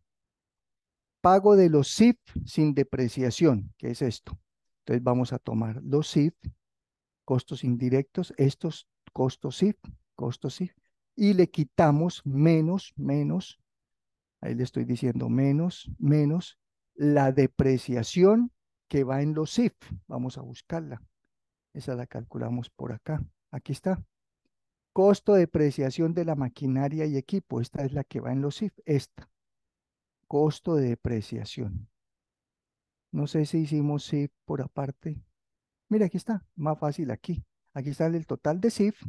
Pago de los SIF sin depreciación, que es esto. Entonces vamos a tomar los SIF, costos indirectos, estos costos SIF, costos SIF, y le quitamos menos, menos ahí le estoy diciendo menos, menos la depreciación que va en los SIF. Vamos a buscarla. Esa la calculamos por acá. Aquí está. Costo de depreciación de la maquinaria y equipo. Esta es la que va en los SIF. Esta. Costo de depreciación. No sé si hicimos SIF por aparte. Mira, aquí está. Más fácil aquí. Aquí está el total de SIF.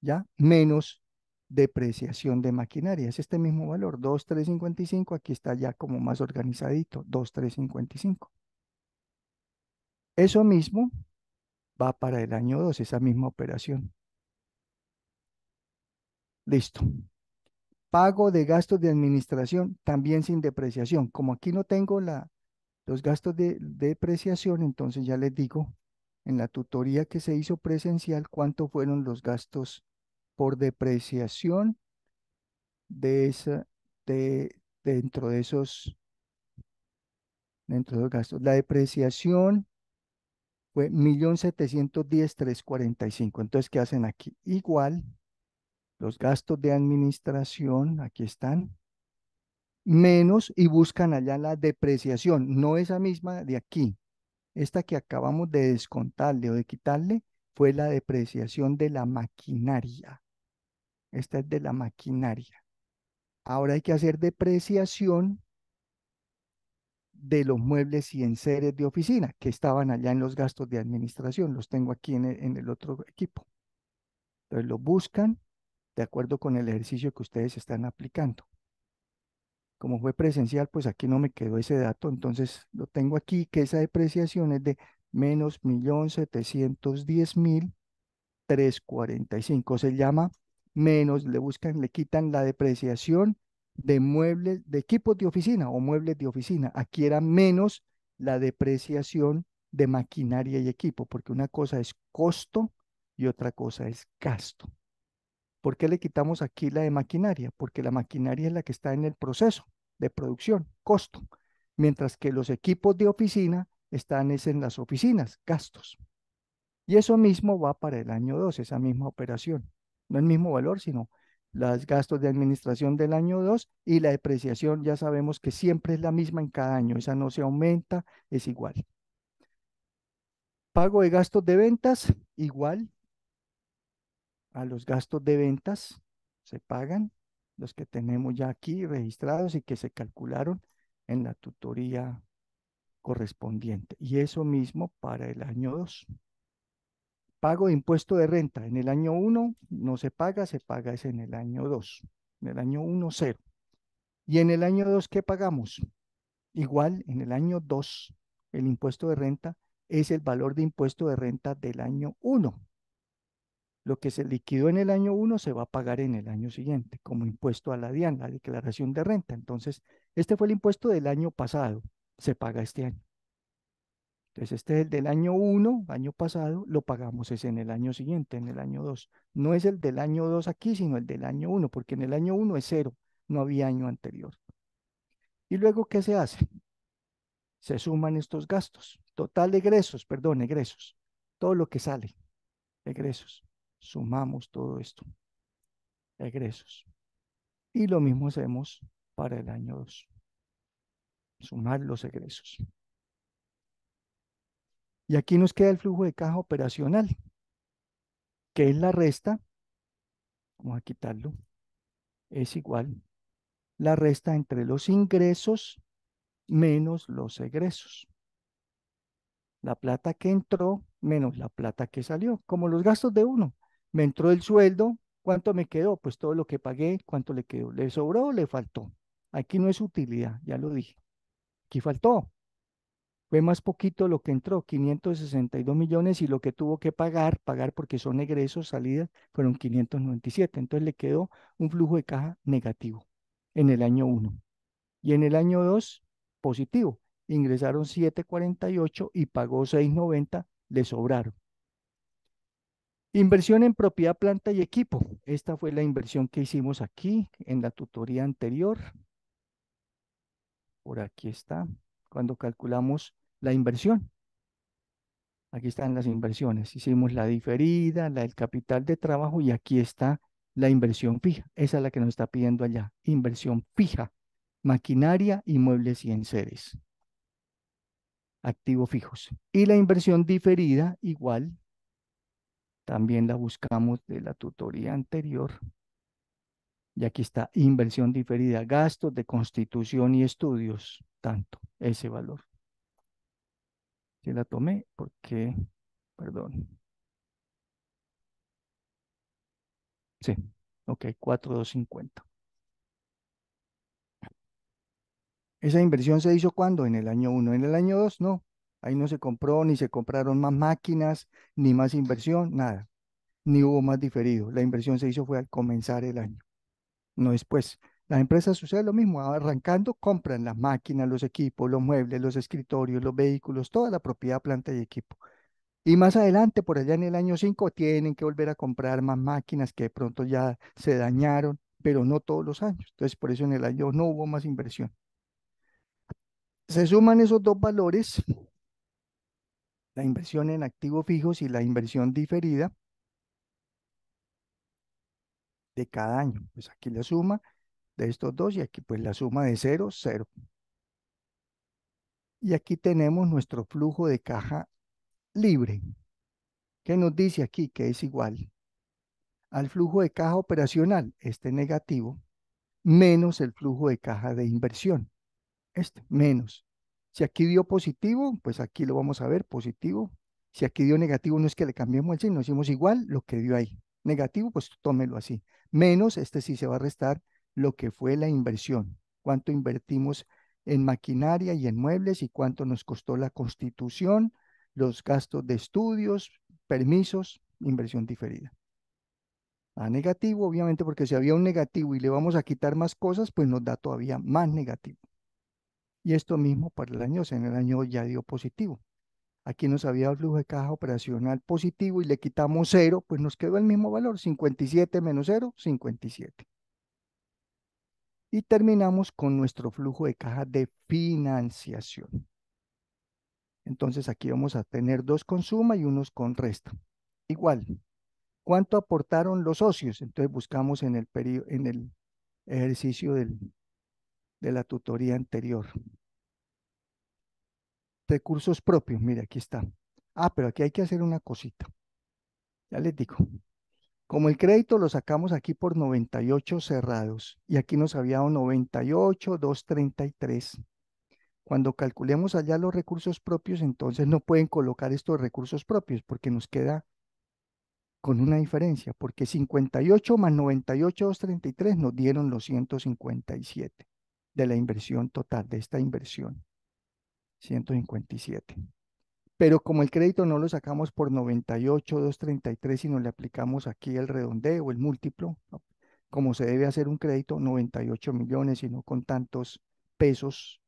Ya. Menos depreciación de maquinaria. Es este mismo valor, 2,355. Aquí está ya como más organizadito, 2,355. Eso mismo va para el año 2, esa misma operación. Listo. Pago de gastos de administración, también sin depreciación. Como aquí no tengo la, los gastos de, de depreciación, entonces ya les digo en la tutoría que se hizo presencial cuánto fueron los gastos por depreciación de esa, de, dentro de esos dentro de los gastos. La depreciación fue 1.710.345. Entonces, ¿qué hacen aquí? Igual, los gastos de administración, aquí están, menos y buscan allá la depreciación, no esa misma de aquí. Esta que acabamos de descontarle o de quitarle fue la depreciación de la maquinaria. Esta es de la maquinaria. Ahora hay que hacer depreciación de los muebles y enseres de oficina que estaban allá en los gastos de administración. Los tengo aquí en e, el, otro equipo. Entonces lo buscan de acuerdo con el ejercicio que ustedes están aplicando. Como fue presencial, pues aquí no me quedó ese dato, entonces lo tengo aquí, que esa depreciación es de menos millón setecientos diez mil Se llama menos, le buscan, le quitan la depreciación de muebles, de equipos de oficina o muebles de oficina. Aquí era menos la depreciación de maquinaria y equipo, porque una cosa es costo y otra cosa es gasto. ¿Por qué le quitamos aquí la de maquinaria? Porque la maquinaria es la que está en el proceso de producción, costo, mientras que los equipos de oficina están en las oficinas, gastos. Y eso mismo va para el año 2, esa misma operación no el mismo valor, sino los gastos de administración del año 2 y la depreciación ya sabemos que siempre es la misma en cada año, esa no se aumenta, es igual. Pago de gastos de ventas, igual a los gastos de ventas, se pagan los que tenemos ya aquí registrados y que se calcularon en la tutoría correspondiente. Y eso mismo para el año 2. Pago de impuesto de renta. En el año 1 no se paga, se paga es en el año 2. En el año 1, 0. Y en el año 2, ¿qué pagamos? Igual, en el año 2, el impuesto de renta es el valor de impuesto de renta del año 1. Lo que se liquidó en el año 1 se va a pagar en el año siguiente como impuesto a la DIAN, la declaración de renta. Entonces, este fue el impuesto del año pasado, se paga este año. Entonces, este es el del año 1, año pasado, lo pagamos es en el año siguiente, en el año 2. No es el del año 2 aquí, sino el del año 1, porque en el año 1 es cero, no había año anterior. ¿Y luego qué se hace? Se suman estos gastos, total egresos, perdón, egresos, todo lo que sale, egresos, sumamos todo esto, egresos. Y lo mismo hacemos para el año 2, sumar los egresos. Y aquí nos queda el flujo de caja operacional, que es la resta, vamos a quitarlo, es igual la resta entre los ingresos menos los egresos. La plata que entró menos la plata que salió, como los gastos de uno. Me entró el sueldo, ¿cuánto me quedó? Pues todo lo que pagué, ¿cuánto le quedó? ¿Le sobró o le faltó? Aquí no es utilidad, ya lo dije. Aquí faltó. Fue más poquito lo que entró, 562 millones, y lo que tuvo que pagar, pagar porque son egresos, salidas, fueron 597. Entonces le quedó un flujo de caja negativo en el año 1. Y en el año 2, positivo. Ingresaron 748 y pagó 690, le sobraron. Inversión en propiedad, planta y equipo. Esta fue la inversión que hicimos aquí en la tutoría anterior. Por aquí está cuando calculamos la inversión. Aquí están las inversiones. Hicimos la diferida, la del capital de trabajo y aquí está la inversión fija. Esa es la que nos está pidiendo allá. Inversión fija, maquinaria, inmuebles y enseres. Activos fijos. Y la inversión diferida, igual, también la buscamos de la tutoría anterior. Y aquí está inversión diferida, gastos de constitución y estudios, tanto ese valor. Si la tomé porque, perdón. Sí, ok, 4250. Esa inversión se hizo cuando? En el año 1. En el año 2, no. Ahí no se compró, ni se compraron más máquinas, ni más inversión, nada. Ni hubo más diferido. La inversión se hizo fue al comenzar el año, no después. Las empresas suceden lo mismo, arrancando compran las máquinas, los equipos, los muebles, los escritorios, los vehículos, toda la propiedad, planta y equipo. Y más adelante, por allá en el año 5, tienen que volver a comprar más máquinas que de pronto ya se dañaron, pero no todos los años. Entonces, por eso en el año no hubo más inversión. Se suman esos dos valores, la inversión en activos fijos y la inversión diferida de cada año. Pues aquí la suma de estos dos y aquí pues la suma de 0, 0. Y aquí tenemos nuestro flujo de caja libre, ¿Qué nos dice aquí que es igual al flujo de caja operacional, este negativo, menos el flujo de caja de inversión, este menos. Si aquí dio positivo, pues aquí lo vamos a ver, positivo. Si aquí dio negativo, no es que le cambiemos el signo, hicimos igual lo que dio ahí. Negativo, pues tómelo así. Menos, este sí se va a restar, lo que fue la inversión, cuánto invertimos en maquinaria y en muebles y cuánto nos costó la constitución, los gastos de estudios, permisos, inversión diferida. A negativo, obviamente, porque si había un negativo y le vamos a quitar más cosas, pues nos da todavía más negativo. Y esto mismo para el año, o sea, en el año ya dio positivo. Aquí nos había flujo de caja operacional positivo y le quitamos cero, pues nos quedó el mismo valor, 57 menos 0, 57. Y terminamos con nuestro flujo de caja de financiación. Entonces aquí vamos a tener dos con suma y unos con resta. Igual, ¿cuánto aportaron los socios? Entonces buscamos en el, en el ejercicio de la tutoría anterior. Recursos propios, mire, aquí está. Ah, pero aquí hay que hacer una cosita. Ya les digo, como el crédito lo sacamos aquí por 98 cerrados y aquí nos había dado 98, Cuando calculemos allá los recursos propios, entonces no pueden colocar estos recursos propios porque nos queda con una diferencia, porque 58 más 98, nos dieron los 157 de la inversión total, de esta inversión, 157 pero como el crédito no lo sacamos por 98, 233, sino le aplicamos aquí el redondeo, el múltiplo, como se debe hacer un crédito, 98 millones y no con tantos pesos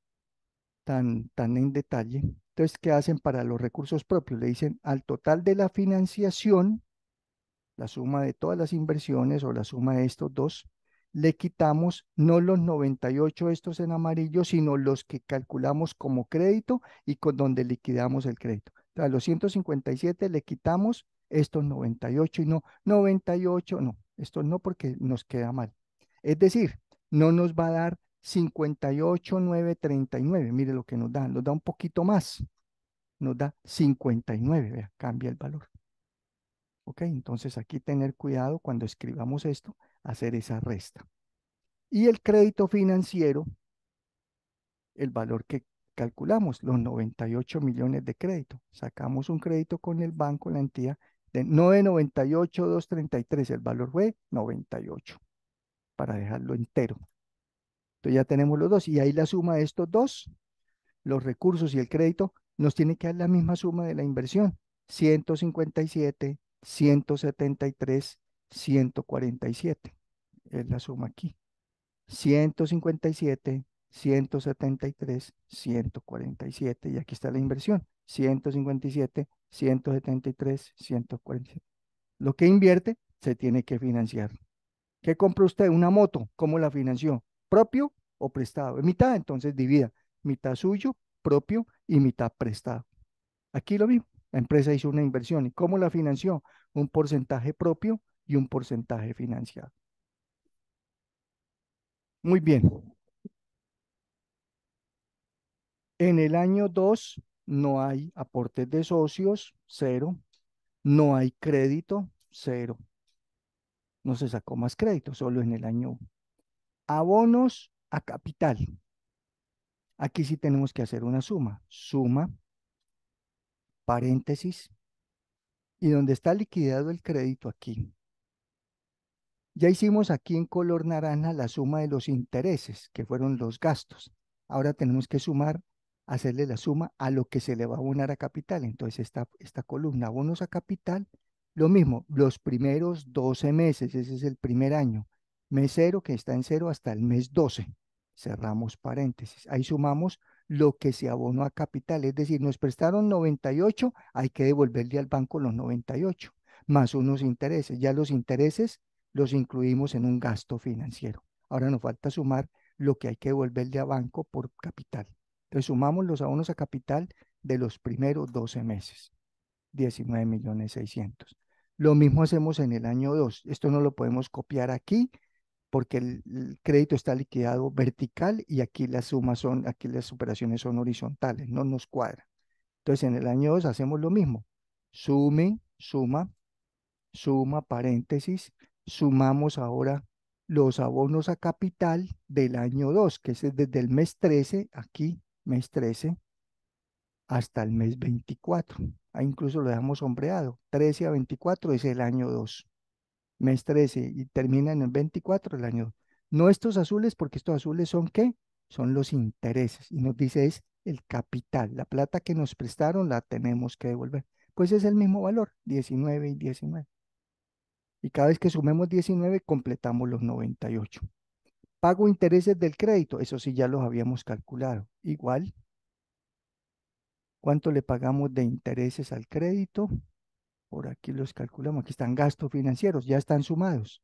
tan, tan en detalle. Entonces, ¿qué hacen para los recursos propios? Le dicen al total de la financiación, la suma de todas las inversiones o la suma de estos dos, le quitamos no los 98 estos en amarillo, sino los que calculamos como crédito y con donde liquidamos el crédito. A los 157 le quitamos estos 98 y no 98, no, estos no porque nos queda mal. Es decir, no nos va a dar 39. Mire lo que nos da, nos da un poquito más. Nos da 59, vea, cambia el valor. Ok, entonces aquí tener cuidado cuando escribamos esto hacer esa resta. Y el crédito financiero, el valor que calculamos, los 98 millones de crédito. Sacamos un crédito con el banco, la entidad, de, no de 98, 233, el valor fue 98, para dejarlo entero. Entonces ya tenemos los dos, y ahí la suma de estos dos, los recursos y el crédito, nos tiene que dar la misma suma de la inversión, 157, 173 147, es la suma aquí. 157, 173, 147, y aquí está la inversión. 157, 173, 147. Lo que invierte se tiene que financiar. ¿Qué compra usted? Una moto. ¿Cómo la financió? ¿Propio o prestado? En mitad, entonces divida. Mitad suyo, propio y mitad prestado. Aquí lo mismo. La empresa hizo una inversión. ¿Y cómo la financió? Un porcentaje propio y un porcentaje financiado. Muy bien. En el año 2 no hay aportes de socios, cero. No hay crédito, cero. No se sacó más crédito, solo en el año 1. Abonos a capital. Aquí sí tenemos que hacer una suma. Suma, paréntesis, y donde está liquidado el crédito aquí, ya hicimos aquí en color naranja la suma de los intereses, que fueron los gastos. Ahora tenemos que sumar, hacerle la suma a lo que se le va a abonar a capital. Entonces esta, esta columna, abonos a capital, lo mismo, los primeros 12 meses, ese es el primer año. Mes cero, que está en cero hasta el mes 12. Cerramos paréntesis. Ahí sumamos lo que se abonó a capital, es decir, nos prestaron 98, hay que devolverle al banco los 98, más unos intereses. Ya los intereses los incluimos en un gasto financiero. Ahora nos falta sumar lo que hay que devolverle a banco por capital. Entonces sumamos los abonos a capital de los primeros 12 meses, 19.600.000 Lo mismo hacemos en el año 2. Esto no lo podemos copiar aquí porque el, crédito está liquidado vertical y aquí las sumas son, aquí las operaciones son horizontales, no nos cuadra. Entonces en el año 2 hacemos lo mismo. Sume, suma, suma, paréntesis, sumamos ahora los abonos a capital del año 2, que es desde el mes 13, aquí, mes 13, hasta el mes 24. Ahí incluso lo dejamos sombreado. 13 a 24 es el año 2. Mes 13 y termina en el 24 el año 2. No estos azules, porque estos azules son qué? Son los intereses. Y nos dice es el capital. La plata que nos prestaron la tenemos que devolver. Pues es el mismo valor, 19 y 19. Y cada vez que sumemos 19, completamos los 98. Pago intereses del crédito, eso sí ya los habíamos calculado. Igual, ¿cuánto le pagamos de intereses al crédito? Por aquí los calculamos, aquí están gastos financieros, ya están sumados.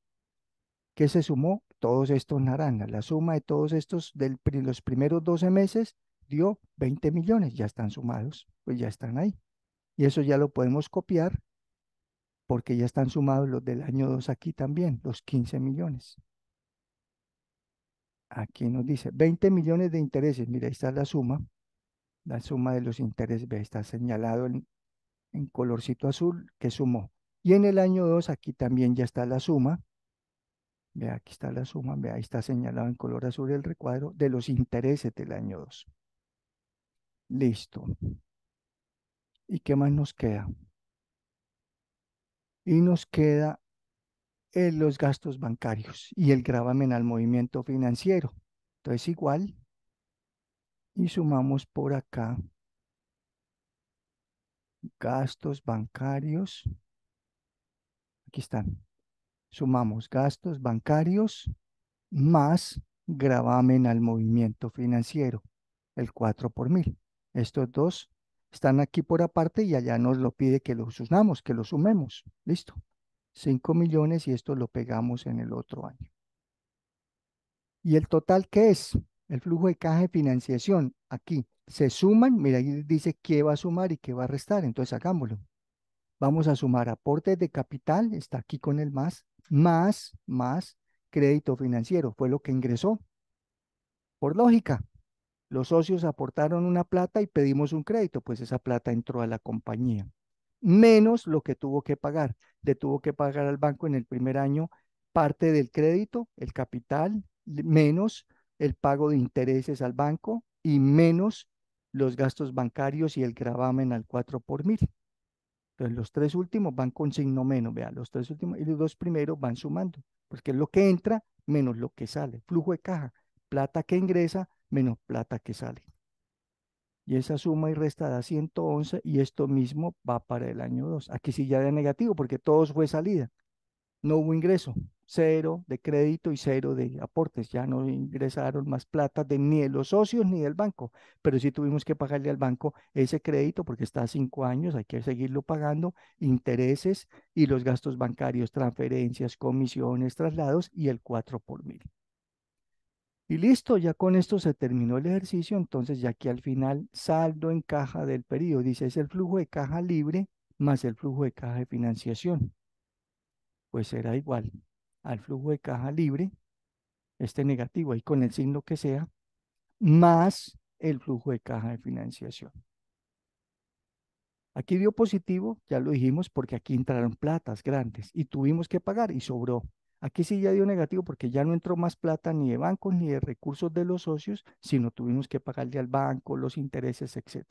¿Qué se sumó? Todos estos naranjas. La suma de todos estos de los primeros 12 meses dio 20 millones, ya están sumados, pues ya están ahí. Y eso ya lo podemos copiar porque ya están sumados los del año 2 aquí también, los 15 millones. Aquí nos dice 20 millones de intereses. Mira, ahí está la suma, la suma de los intereses. Ve, está señalado en, colorcito azul que sumó. Y en el año 2 aquí también ya está la suma. Ve, aquí está la suma. Ve, ahí está señalado en color azul el recuadro de los intereses del año 2. Listo. ¿Y qué más nos queda? Y nos queda en eh, los gastos bancarios y el gravamen al movimiento financiero. Entonces igual. Y sumamos por acá gastos bancarios. Aquí están. Sumamos gastos bancarios más gravamen al movimiento financiero, el 4 por mil. Estos dos están aquí por aparte y allá nos lo pide que los usamos que lo sumemos. Listo. 5 millones y esto lo pegamos en el otro año. ¿Y el total qué es? El flujo de caja de financiación. Aquí se suman, mira, ahí dice qué va a sumar y qué va a restar. Entonces hagámoslo. Vamos a sumar aportes de capital, está aquí con el más, más, más crédito financiero. Fue lo que ingresó. Por lógica, los socios aportaron una plata y pedimos un crédito, pues esa plata entró a la compañía, menos lo que tuvo que pagar. Le tuvo que pagar al banco en el primer año parte del crédito, el capital, menos el pago de intereses al banco y menos los gastos bancarios y el gravamen al 4 por mil. Entonces los tres últimos van con signo menos, vea, los tres últimos y los dos primeros van sumando, porque es lo que entra menos lo que sale, flujo de caja, plata que ingresa menos plata que sale. Y esa suma y resta da 111 y esto mismo va para el año 2. Aquí sí ya de negativo porque todo fue salida. No hubo ingreso. Cero de crédito y cero de aportes. Ya no ingresaron más plata de ni de los socios ni del banco. Pero sí tuvimos que pagarle al banco ese crédito porque está a cinco años. Hay que seguirlo pagando. Intereses y los gastos bancarios, transferencias, comisiones, traslados y el 4 por mil. Y listo, ya con esto se terminó el ejercicio, entonces ya que al final saldo en caja del periodo, dice es el flujo de caja libre más el flujo de caja de financiación. Pues será igual al flujo de caja libre, este negativo ahí con el signo que sea, más el flujo de caja de financiación. Aquí dio positivo, ya lo dijimos, porque aquí entraron platas grandes y tuvimos que pagar y sobró. Aquí sí ya dio negativo porque ya no entró más plata ni de bancos ni de recursos de los socios, sino tuvimos que pagarle al banco los intereses, etc.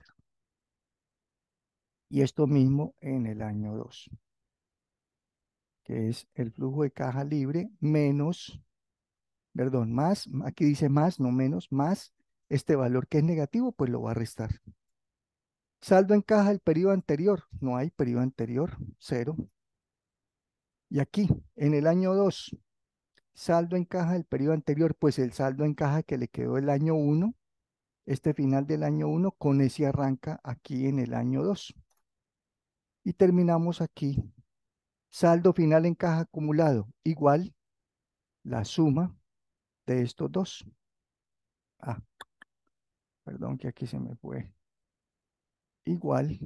Y esto mismo en el año 2, que es el flujo de caja libre menos, perdón, más, aquí dice más, no menos, más este valor que es negativo, pues lo va a restar. Saldo en caja del periodo anterior, no hay periodo anterior, cero, y aquí, en el año 2, saldo en caja del periodo anterior, pues el saldo en caja que le quedó el año 1, este final del año 1, con ese arranca aquí en el año 2. Y terminamos aquí. Saldo final en caja acumulado, igual la suma de estos dos. Ah, perdón que aquí se me fue. Igual.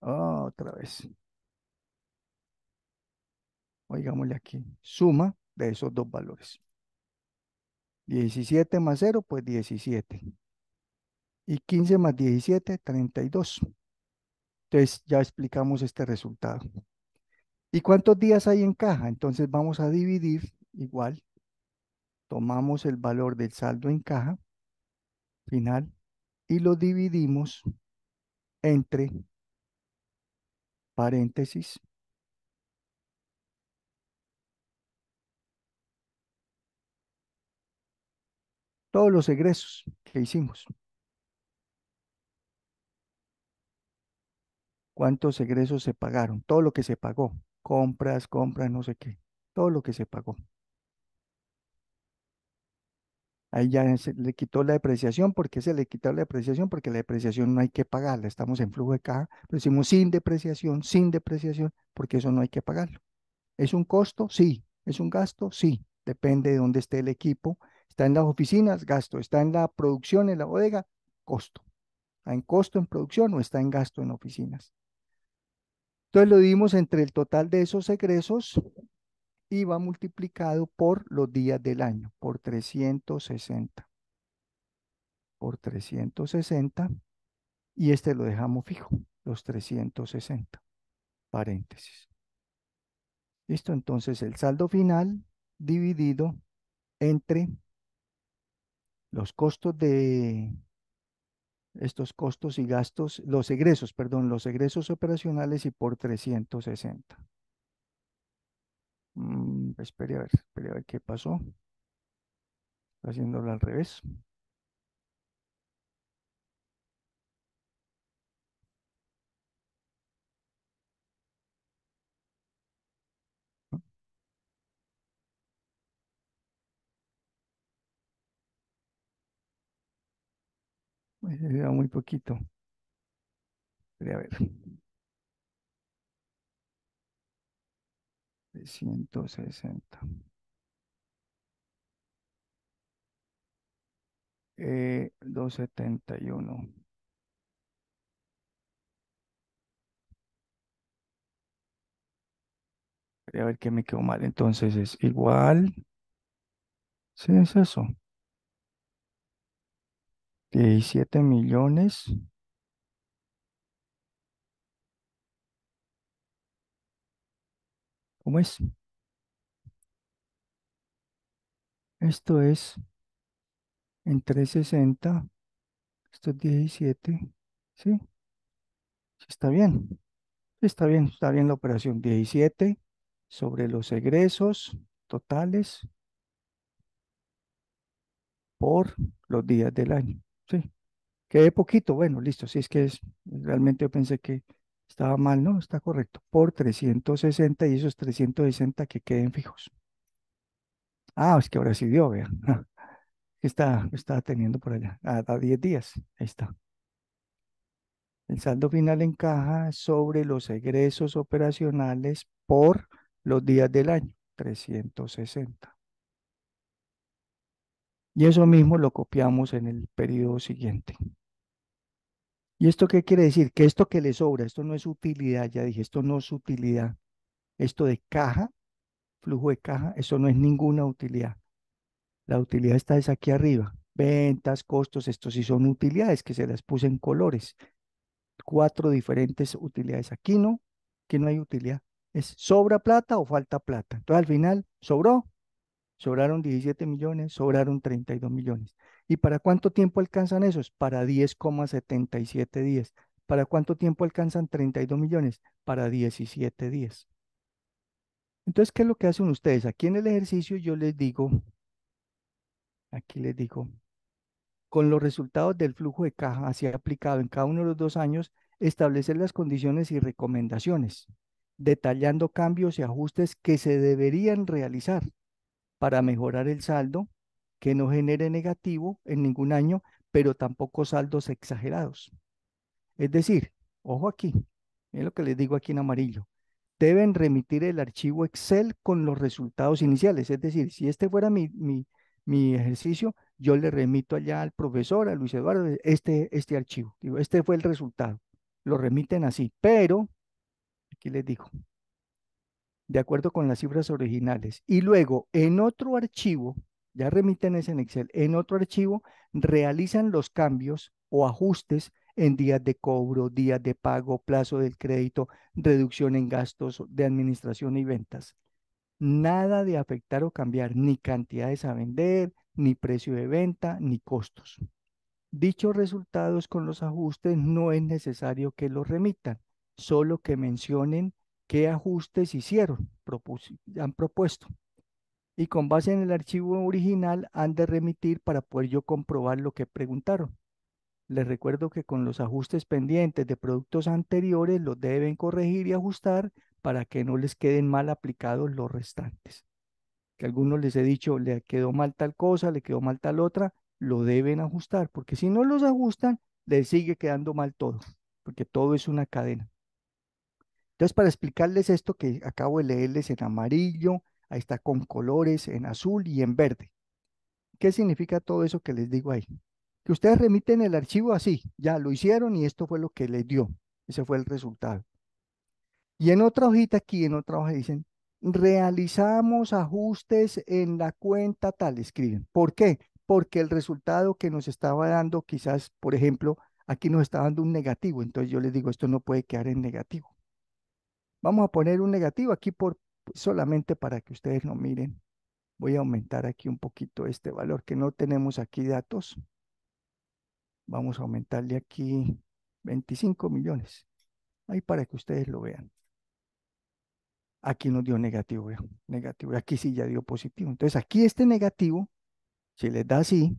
otra vez oigámosle aquí, suma de esos dos valores. 17 más 0, pues 17. Y 15 más 17, 32. Entonces ya explicamos este resultado. ¿Y cuántos días hay en caja? Entonces vamos a dividir igual. Tomamos el valor del saldo en caja final y lo dividimos entre paréntesis todos los egresos que hicimos. ¿Cuántos egresos se pagaron? Todo lo que se pagó. Compras, compras, no sé qué. Todo lo que se pagó. Ahí ya se le quitó la depreciación. ¿Por qué se le quitó la depreciación? Porque la depreciación no hay que pagarla. Estamos en flujo de caja. pero hicimos sin depreciación, sin depreciación, porque eso no hay que pagarlo. ¿Es un costo? Sí. ¿Es un gasto? Sí. Depende de dónde esté el equipo, Está en las oficinas, gasto. Está en la producción, en la bodega, costo. Está en costo en producción o está en gasto en oficinas. Entonces lo dimos entre el total de esos egresos y va multiplicado por los días del año, por 360. Por 360 y este lo dejamos fijo, los 360. Paréntesis. Listo, entonces el saldo final dividido entre los costos de estos costos y gastos, los egresos, perdón, los egresos operacionales y por 360. Mm, espere a ver, espere a ver qué pasó. Haciéndolo al revés. Me pues, queda muy poquito. a ver. 360. Eh, 271. a ver que me quedó mal. Entonces es igual. Sí, es eso. 17 millones. ¿Cómo es? Esto es en 360, esto es 17, ¿sí? ¿sí? Está bien, está bien, está bien la operación 17 sobre los egresos totales por los días del año. Sí. Quedé poquito, bueno, listo. Si es que es, realmente yo pensé que estaba mal, no, está correcto. Por 360 y esos 360 que queden fijos. Ah, es que ahora sí dio, vean. Está, está teniendo por allá, a, a 10 días. Ahí está. El saldo final encaja sobre los egresos operacionales por los días del año, 360. Y eso mismo lo copiamos en el periodo siguiente. ¿Y esto qué quiere decir? Que esto que le sobra, esto no es utilidad, ya dije, esto no es utilidad. Esto de caja, flujo de caja, eso no es ninguna utilidad. La utilidad está es aquí arriba. Ventas, costos, esto sí son utilidades que se las puse en colores. Cuatro diferentes utilidades. Aquí no, que no hay utilidad. Es sobra plata o falta plata. Entonces al final, sobró, sobraron 17 millones, sobraron 32 millones. ¿Y para cuánto tiempo alcanzan esos? Para 10,77 días. ¿Para cuánto tiempo alcanzan 32 millones? Para 17 días. Entonces, ¿qué es lo que hacen ustedes? Aquí en el ejercicio yo les digo, aquí les digo, con los resultados del flujo de caja así aplicado en cada uno de los dos años, establecer las condiciones y recomendaciones, detallando cambios y ajustes que se deberían realizar para mejorar el saldo que no genere negativo en ningún año, pero tampoco saldos exagerados. Es decir, ojo aquí, es lo que les digo aquí en amarillo, deben remitir el archivo Excel con los resultados iniciales. Es decir, si este fuera mi, mi, ejercicio, yo le remito allá al profesor, a Luis Eduardo, este, este archivo. Digo, este fue el resultado. Lo remiten así, pero, aquí les digo, de acuerdo con las cifras originales. Y luego, en otro archivo, ya remiten ese en Excel, en otro archivo realizan los cambios o ajustes en días de cobro, días de pago, plazo del crédito, reducción en gastos de administración y ventas. Nada de afectar o cambiar ni cantidades a vender, ni precio de venta, ni costos. Dichos resultados con los ajustes no es necesario que los remitan, solo que mencionen qué ajustes hicieron, han propuesto. Y con base en el archivo original han de remitir para poder yo comprobar lo que preguntaron. Les recuerdo que con los ajustes pendientes de productos anteriores los deben corregir y ajustar para que no les queden mal aplicados los restantes. Que algunos les he dicho, le quedó mal tal cosa, le quedó mal tal otra, lo deben ajustar, porque si no los ajustan, les sigue quedando mal todo, porque todo es una cadena. Entonces, para explicarles esto que acabo de leerles en amarillo, ahí está con colores, en azul y en verde. ¿Qué significa todo eso que les digo ahí? Que ustedes remiten el archivo así, ya lo hicieron y esto fue lo que les dio. Ese fue el resultado. Y en otra hojita aquí, en otra hoja dicen, realizamos ajustes en la cuenta tal, escriben. ¿Por qué? Porque el resultado que nos estaba dando, quizás, por ejemplo, aquí nos está dando un negativo. Entonces yo les digo, esto no puede quedar en negativo. Vamos a poner un negativo aquí por, pues, solamente para que ustedes lo miren. Voy a aumentar aquí un poquito este valor que no tenemos aquí datos. Vamos a aumentarle aquí 25 millones. Ahí para que ustedes lo vean. Aquí nos dio negativo, negativo. Aquí sí ya dio positivo. Entonces aquí este negativo, si les da así,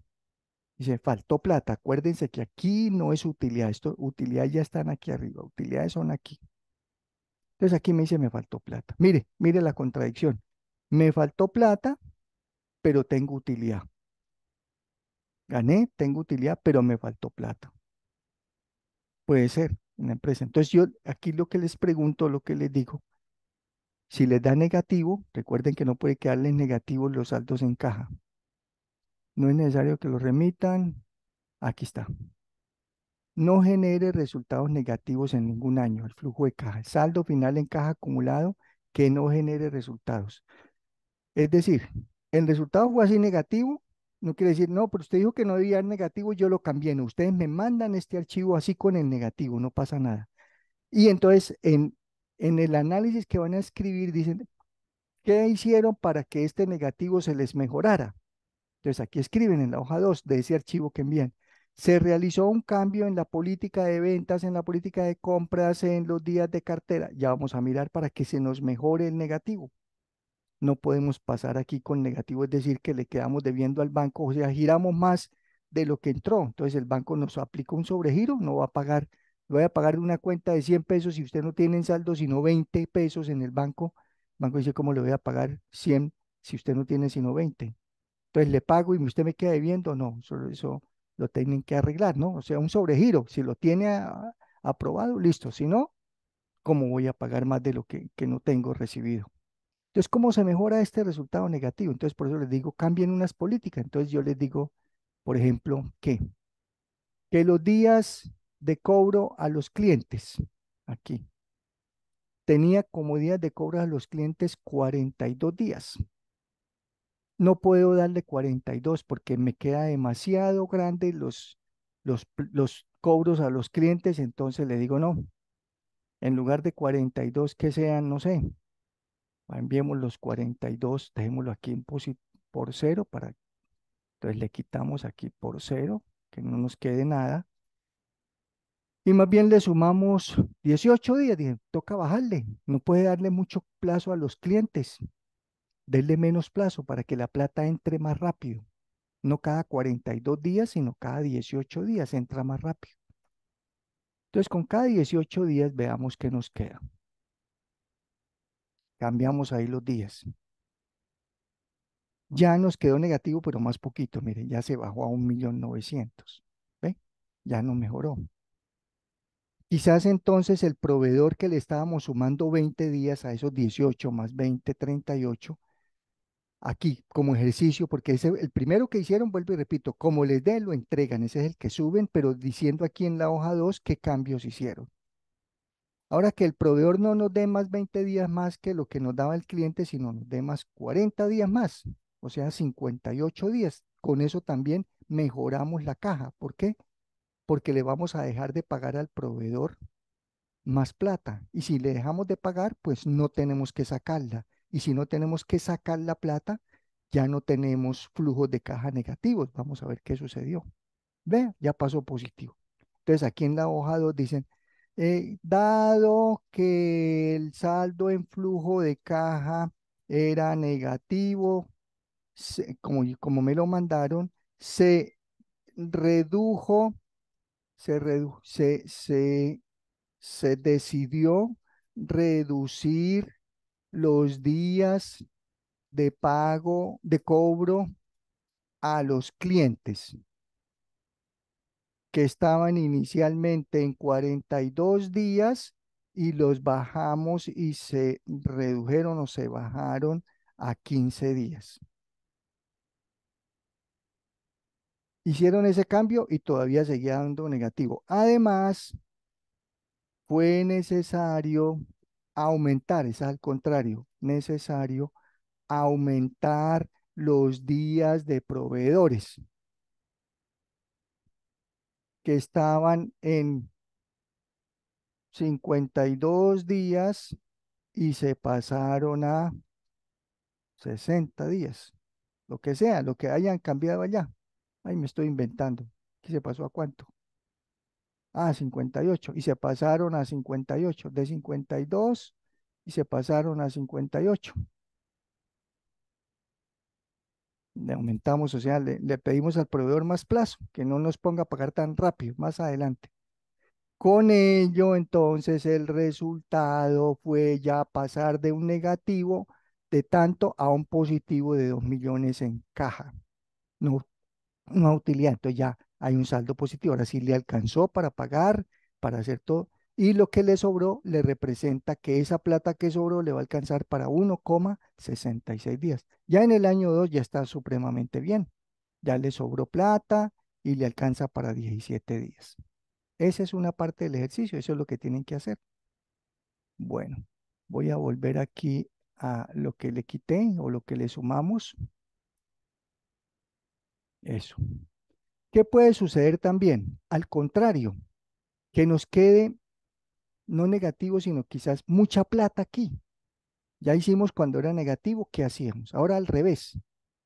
dice faltó plata. Acuérdense que aquí no es utilidad. Esto, utilidad ya están aquí arriba. Utilidades son aquí. Entonces aquí me dice, me faltó plata. Mire, mire la contradicción. Me faltó plata, pero tengo utilidad. Gané, tengo utilidad, pero me faltó plata. Puede ser en empresa. Entonces yo aquí lo que les pregunto, lo que les digo, si les da negativo, recuerden que no puede quedarles negativo los saldos en caja. No es necesario que lo remitan. Aquí está no genere resultados negativos en ningún año, el flujo de caja, el saldo final en caja acumulado que no genere resultados. Es decir, el resultado fue así negativo, no quiere decir, no, pero usted dijo que no debía ser negativo, yo lo cambié, ustedes me mandan este archivo así con el negativo, no pasa nada. Y entonces, en, en el análisis que van a escribir, dicen, ¿qué hicieron para que este negativo se les mejorara? Entonces, aquí escriben en la hoja 2 de ese archivo que envían se realizó un cambio en la política de ventas, en la política de compras, en los días de cartera. Ya vamos a mirar para que se nos mejore el negativo. No podemos pasar aquí con negativo, es decir, que le quedamos debiendo al banco, o sea, giramos más de lo que entró. Entonces el banco nos aplica un sobregiro, no va a pagar, le va a pagar una cuenta de 100 pesos si usted no tiene en saldo sino 20 pesos en el banco. El banco dice, ¿cómo le voy a pagar 100 si usted no tiene sino 20? Entonces le pago y usted me queda debiendo. No, solo eso lo tienen que arreglar, ¿no? O sea, un sobregiro, si lo tiene aprobado, listo, si no, ¿cómo voy a pagar más de lo que, no tengo recibido? Entonces, ¿cómo se mejora este resultado negativo? Entonces, por eso les digo, cambien unas políticas. Entonces, yo les digo, por ejemplo, que, que los días de cobro a los clientes, aquí, tenía como días de cobro a los clientes 42 días no puedo darle 42 porque me queda demasiado grande los, los, los cobros a los clientes, entonces le digo no. En lugar de 42 que sean, no sé, enviemos los 42, dejémoslo aquí en por cero para entonces le quitamos aquí por cero, que no nos quede nada. Y más bien le sumamos 18 días, toca bajarle, no puede darle mucho plazo a los clientes, Denle menos plazo para que la plata entre más rápido. No cada 42 días, sino cada 18 días entra más rápido. Entonces, con cada 18 días veamos qué nos queda. Cambiamos ahí los días. Ya nos quedó negativo, pero más poquito. Miren, ya se bajó a 1.900.000. ¿Ven? Ya no mejoró. Quizás entonces el proveedor que le estábamos sumando 20 días a esos 18 más 20, 38, aquí como ejercicio, porque el primero que hicieron, vuelvo y repito, como les dé, lo entregan, ese es el que suben, pero diciendo aquí en la hoja 2 qué cambios hicieron. Ahora que el proveedor no nos dé más 20 días más que lo que nos daba el cliente, sino nos dé más 40 días más, o sea, 58 días. Con eso también mejoramos la caja. ¿Por qué? Porque le vamos a dejar de pagar al proveedor más plata. Y si le dejamos de pagar, pues no tenemos que sacarla. Y si no tenemos que sacar la plata, ya no tenemos flujos de caja negativos. Vamos a ver qué sucedió. Ve, ya pasó positivo. Entonces aquí en la hoja 2 dicen, eh, dado que el saldo en flujo de caja era negativo, como, como me lo mandaron, se redujo, se, se, se decidió reducir los días de pago, de cobro a los clientes que estaban inicialmente en 42 días y los bajamos y se redujeron o se bajaron a 15 días. Hicieron ese cambio y todavía seguía dando negativo. Además, fue necesario aumentar, es al contrario, necesario aumentar los días de proveedores que estaban en 52 días y se pasaron a 60 días, lo que sea, lo que hayan cambiado allá. ahí me estoy inventando. ¿Qué se pasó a cuánto? a 58 y se pasaron a 58, de 52 y se pasaron a 58. Le aumentamos, o sea, le, pedimos al proveedor más plazo, que no nos ponga a pagar tan rápido, más adelante. Con ello, entonces, el resultado fue ya pasar de un negativo de tanto a un positivo de 2 millones en caja. No, no utilidad. Entonces ya hay un saldo positivo. Ahora sí le alcanzó para pagar, para hacer todo. Y lo que le sobró le representa que esa plata que sobró le va a alcanzar para 1,66 días. Ya en el año 2 ya está supremamente bien. Ya le sobró plata y le alcanza para 17 días. Esa es una parte del ejercicio, eso es lo que tienen que hacer. Bueno, voy a volver aquí a lo que le quité o lo que le sumamos. Eso. ¿Qué puede suceder también? Al contrario, que nos quede no negativo, sino quizás mucha plata aquí. Ya hicimos cuando era negativo, ¿qué hacíamos? Ahora al revés,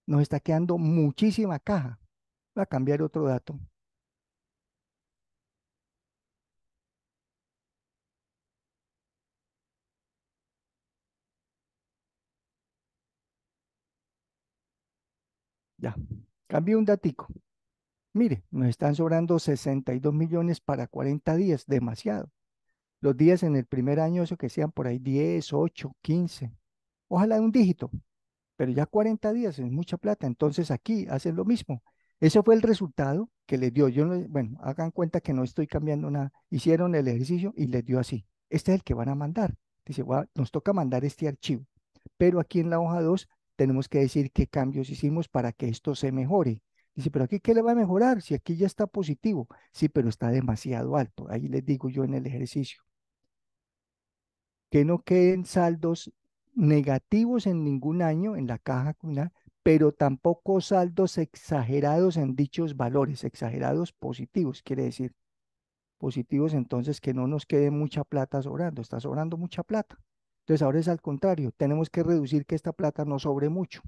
nos está quedando muchísima caja. Voy a cambiar otro dato. Ya, cambié un datico. Mire, nos están sobrando 62 millones para 40 días, demasiado. Los días en el primer año, eso que sean por ahí 10, 8, 15, ojalá un dígito, pero ya 40 días es mucha plata, entonces aquí hacen lo mismo. Ese fue el resultado que les dio. Yo bueno, hagan cuenta que no estoy cambiando nada. Hicieron el ejercicio y les dio así. Este es el que van a mandar. Dice, nos toca mandar este archivo. Pero aquí en la hoja 2 tenemos que decir qué cambios hicimos para que esto se mejore. Dice, pero aquí, ¿qué le va a mejorar? Si aquí ya está positivo. Sí, pero está demasiado alto. Ahí les digo yo en el ejercicio. Que no queden saldos negativos en ningún año en la caja comunal, pero tampoco saldos exagerados en dichos valores, exagerados positivos, quiere decir. Positivos, entonces, que no nos quede mucha plata sobrando. Está sobrando mucha plata. Entonces, ahora es al contrario. Tenemos que reducir que esta plata no sobre mucho.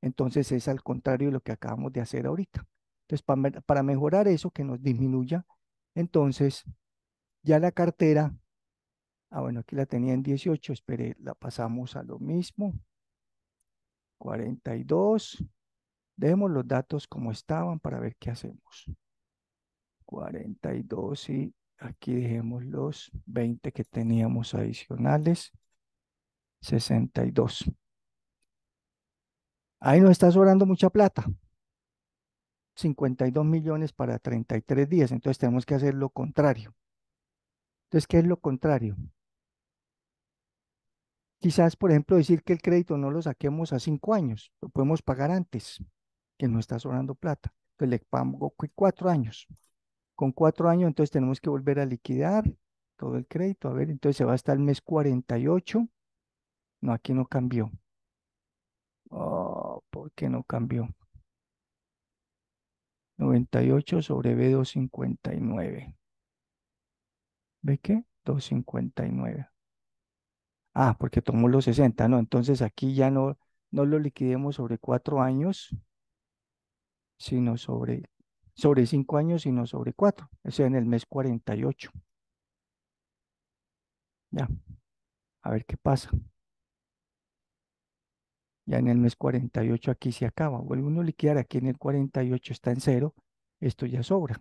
Entonces es al contrario de lo que acabamos de hacer ahorita. Entonces, para, mejorar eso, que nos disminuya, entonces ya la cartera, ah bueno, aquí la tenía en 18, esperé, la pasamos a lo mismo, 42, dejemos los datos como estaban para ver qué hacemos. 42 y aquí dejemos los 20 que teníamos adicionales, 62. Ahí nos está sobrando mucha plata. 52 millones para 33 días. Entonces tenemos que hacer lo contrario. Entonces, ¿qué es lo contrario? Quizás, por ejemplo, decir que el crédito no lo saquemos a cinco años, lo podemos pagar antes, que no está sobrando plata. Entonces le pago cuatro años. Con cuatro años, entonces tenemos que volver a liquidar todo el crédito. A ver, entonces se va hasta el mes 48. No, aquí no cambió. Oh, ¿por qué no cambió? 98 sobre B259. ¿Ve qué? 259. Ah, porque tomó los 60, ¿no? Entonces aquí ya no, no lo liquidemos sobre 4 años, sino sobre, sobre 5 años, sino sobre 4. O sea, en el mes 48. Ya. A ver qué pasa ya en el mes 48 aquí se acaba. Vuelve uno a liquidar, aquí en el 48 está en cero, esto ya sobra.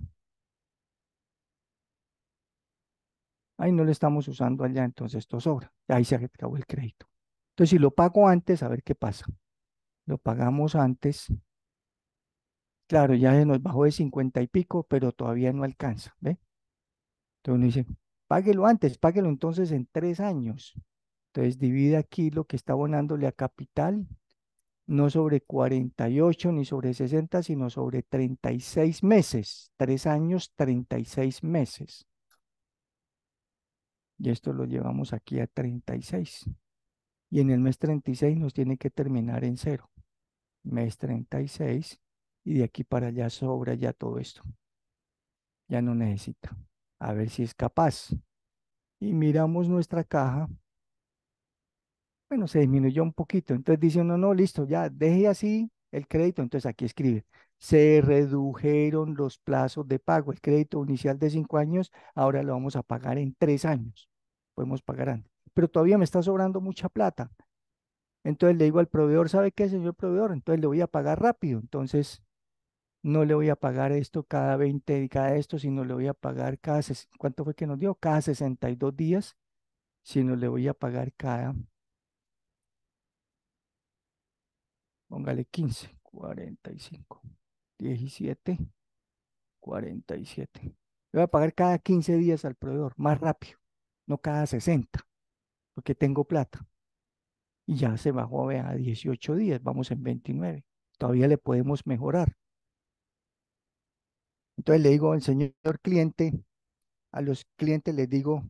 Ahí no lo estamos usando allá, entonces esto sobra. Ahí se acabó el crédito. Entonces, si lo pago antes, a ver qué pasa. Lo pagamos antes. Claro, ya se nos bajó de 50 y pico, pero todavía no alcanza, ¿ve? Entonces uno dice, páguelo antes, páguelo entonces en tres años. Entonces divide aquí lo que está abonándole a capital, no sobre 48 ni sobre 60, sino sobre 36 meses, 3 años, 36 meses. Y esto lo llevamos aquí a 36. Y en el mes 36 nos tiene que terminar en cero. Mes 36 y de aquí para allá sobra ya todo esto. Ya no necesita. A ver si es capaz. Y miramos nuestra caja bueno, se disminuyó un poquito. Entonces dice no, no, listo, ya, deje así el crédito. Entonces aquí escribe, se redujeron los plazos de pago. El crédito inicial de cinco años, ahora lo vamos a pagar en tres años. Podemos pagar antes. Pero todavía me está sobrando mucha plata. Entonces le digo al proveedor, ¿sabe qué, señor proveedor? Entonces le voy a pagar rápido. Entonces no le voy a pagar esto cada 20 y cada esto, sino le voy a pagar cada, ¿cuánto fue que nos dio? Cada 62 días, sino le voy a pagar cada Póngale 15, 45, 17, 47. Le voy a pagar cada 15 días al proveedor, más rápido, no cada 60, porque tengo plata. Y ya se bajó a 18 días, vamos en 29. Todavía le podemos mejorar. Entonces le digo al señor cliente, a los clientes les digo,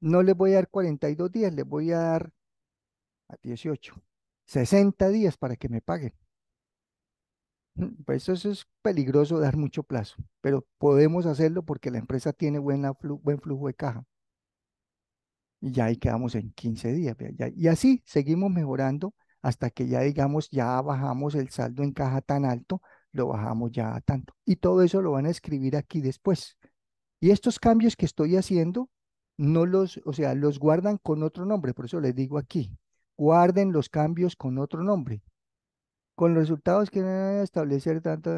no les voy a dar 42 días, les voy a dar a 18. 60 días para que me paguen. Mm, pues eso es peligroso dar mucho plazo, pero podemos hacerlo porque la empresa tiene buen flujo de caja. Y ya ahí quedamos en 15 días. y así seguimos mejorando hasta que ya digamos, ya bajamos el saldo en caja tan alto, lo bajamos ya tanto. Y todo eso lo van a escribir aquí después. Y estos cambios que estoy haciendo, no los, o sea, los guardan con otro nombre, por eso les digo aquí, guarden los cambios con otro nombre. Con los resultados que establecer tanto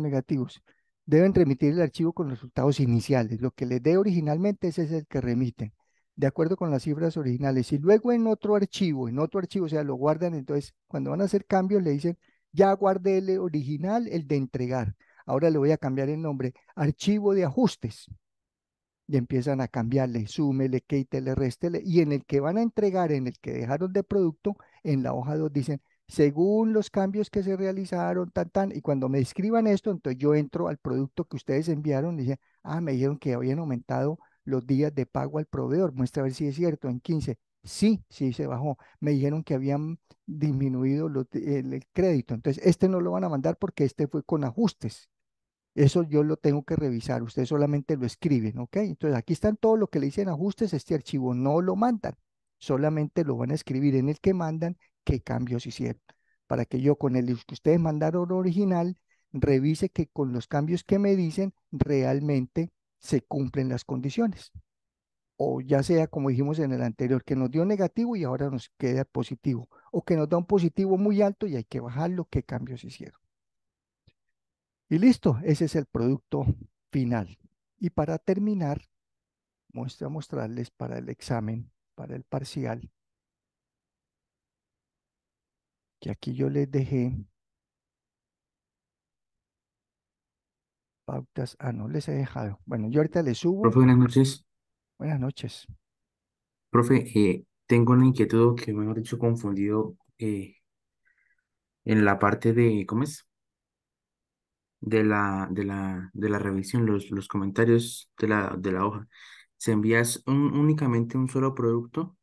negativos. Deben remitir el archivo con resultados iniciales. Lo que les dé originalmente ese es el que remiten, de acuerdo con las cifras originales. Y luego en otro archivo, en otro archivo, o sea, lo guardan. Entonces, cuando van a hacer cambios, le dicen, ya guardé el original, el de entregar. Ahora le voy a cambiar el nombre. Archivo de ajustes y empiezan a cambiarle, súmele, quítele, réstele, y en el que van a entregar, en el que dejaron de producto, en la hoja 2 dicen, según los cambios que se realizaron, tan, tan, y cuando me escriban esto, entonces yo entro al producto que ustedes enviaron, y dicen, ah, me dijeron que habían aumentado los días de pago al proveedor, muestra a ver si es cierto, en 15, sí, sí se bajó, me dijeron que habían disminuido el, crédito, entonces este no lo van a mandar porque este fue con ajustes, eso yo lo tengo que revisar, ustedes solamente lo escriben, ¿ok? Entonces aquí están todo lo que le dicen ajustes, este archivo no lo mandan, solamente lo van a escribir en el que mandan qué cambios hicieron, para que yo con el que ustedes mandaron original, revise que con los cambios que me dicen realmente se cumplen las condiciones. O ya sea, como dijimos en el anterior, que nos dio negativo y ahora nos queda positivo, o que nos da un positivo muy alto y hay que bajarlo, qué cambios hicieron. Y listo, ese es el producto final. Y para terminar, a mostrarles para el examen, para el parcial, que aquí yo les dejé pautas. Ah, no les he dejado. Bueno, yo ahorita les subo. Profe, buenas noches. Buenas noches. Profe, eh, tengo una inquietud que, me han dicho, confundido eh, en la parte de, ¿cómo es? de la, de la, de la revisión, los, los comentarios de la, de la hoja. Se envía un, únicamente un solo producto,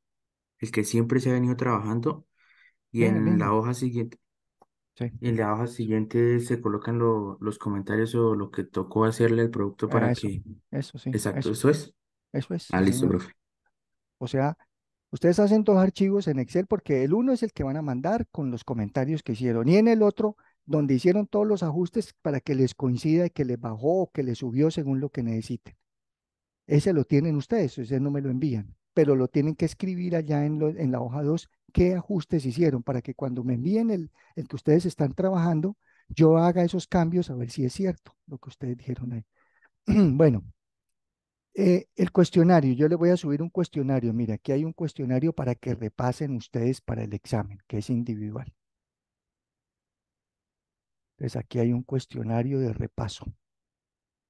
el que siempre se ha venido trabajando, y en la hoja siguiente. Sí. en la hoja siguiente se colocan los comentarios o lo que tocó hacerle al producto para eso, que. Eso sí. Exacto, eso, es. Eso es. Ah, listo, profe. O sea, ustedes hacen dos archivos en Excel porque el uno es el que van a mandar con los comentarios que hicieron y en el otro donde hicieron todos los ajustes para que les coincida y que les bajó o que les subió según lo que necesiten. Ese lo tienen ustedes, ustedes no me lo envían, pero lo tienen que escribir allá en, la hoja 2 qué ajustes hicieron para que cuando me envíen el, que ustedes están trabajando, yo haga esos cambios a ver si es cierto lo que ustedes dijeron ahí. bueno, eh, el cuestionario, yo le voy a subir un cuestionario. Mira, aquí hay un cuestionario para que repasen ustedes para el examen, que es individual. Entonces aquí hay un cuestionario de repaso.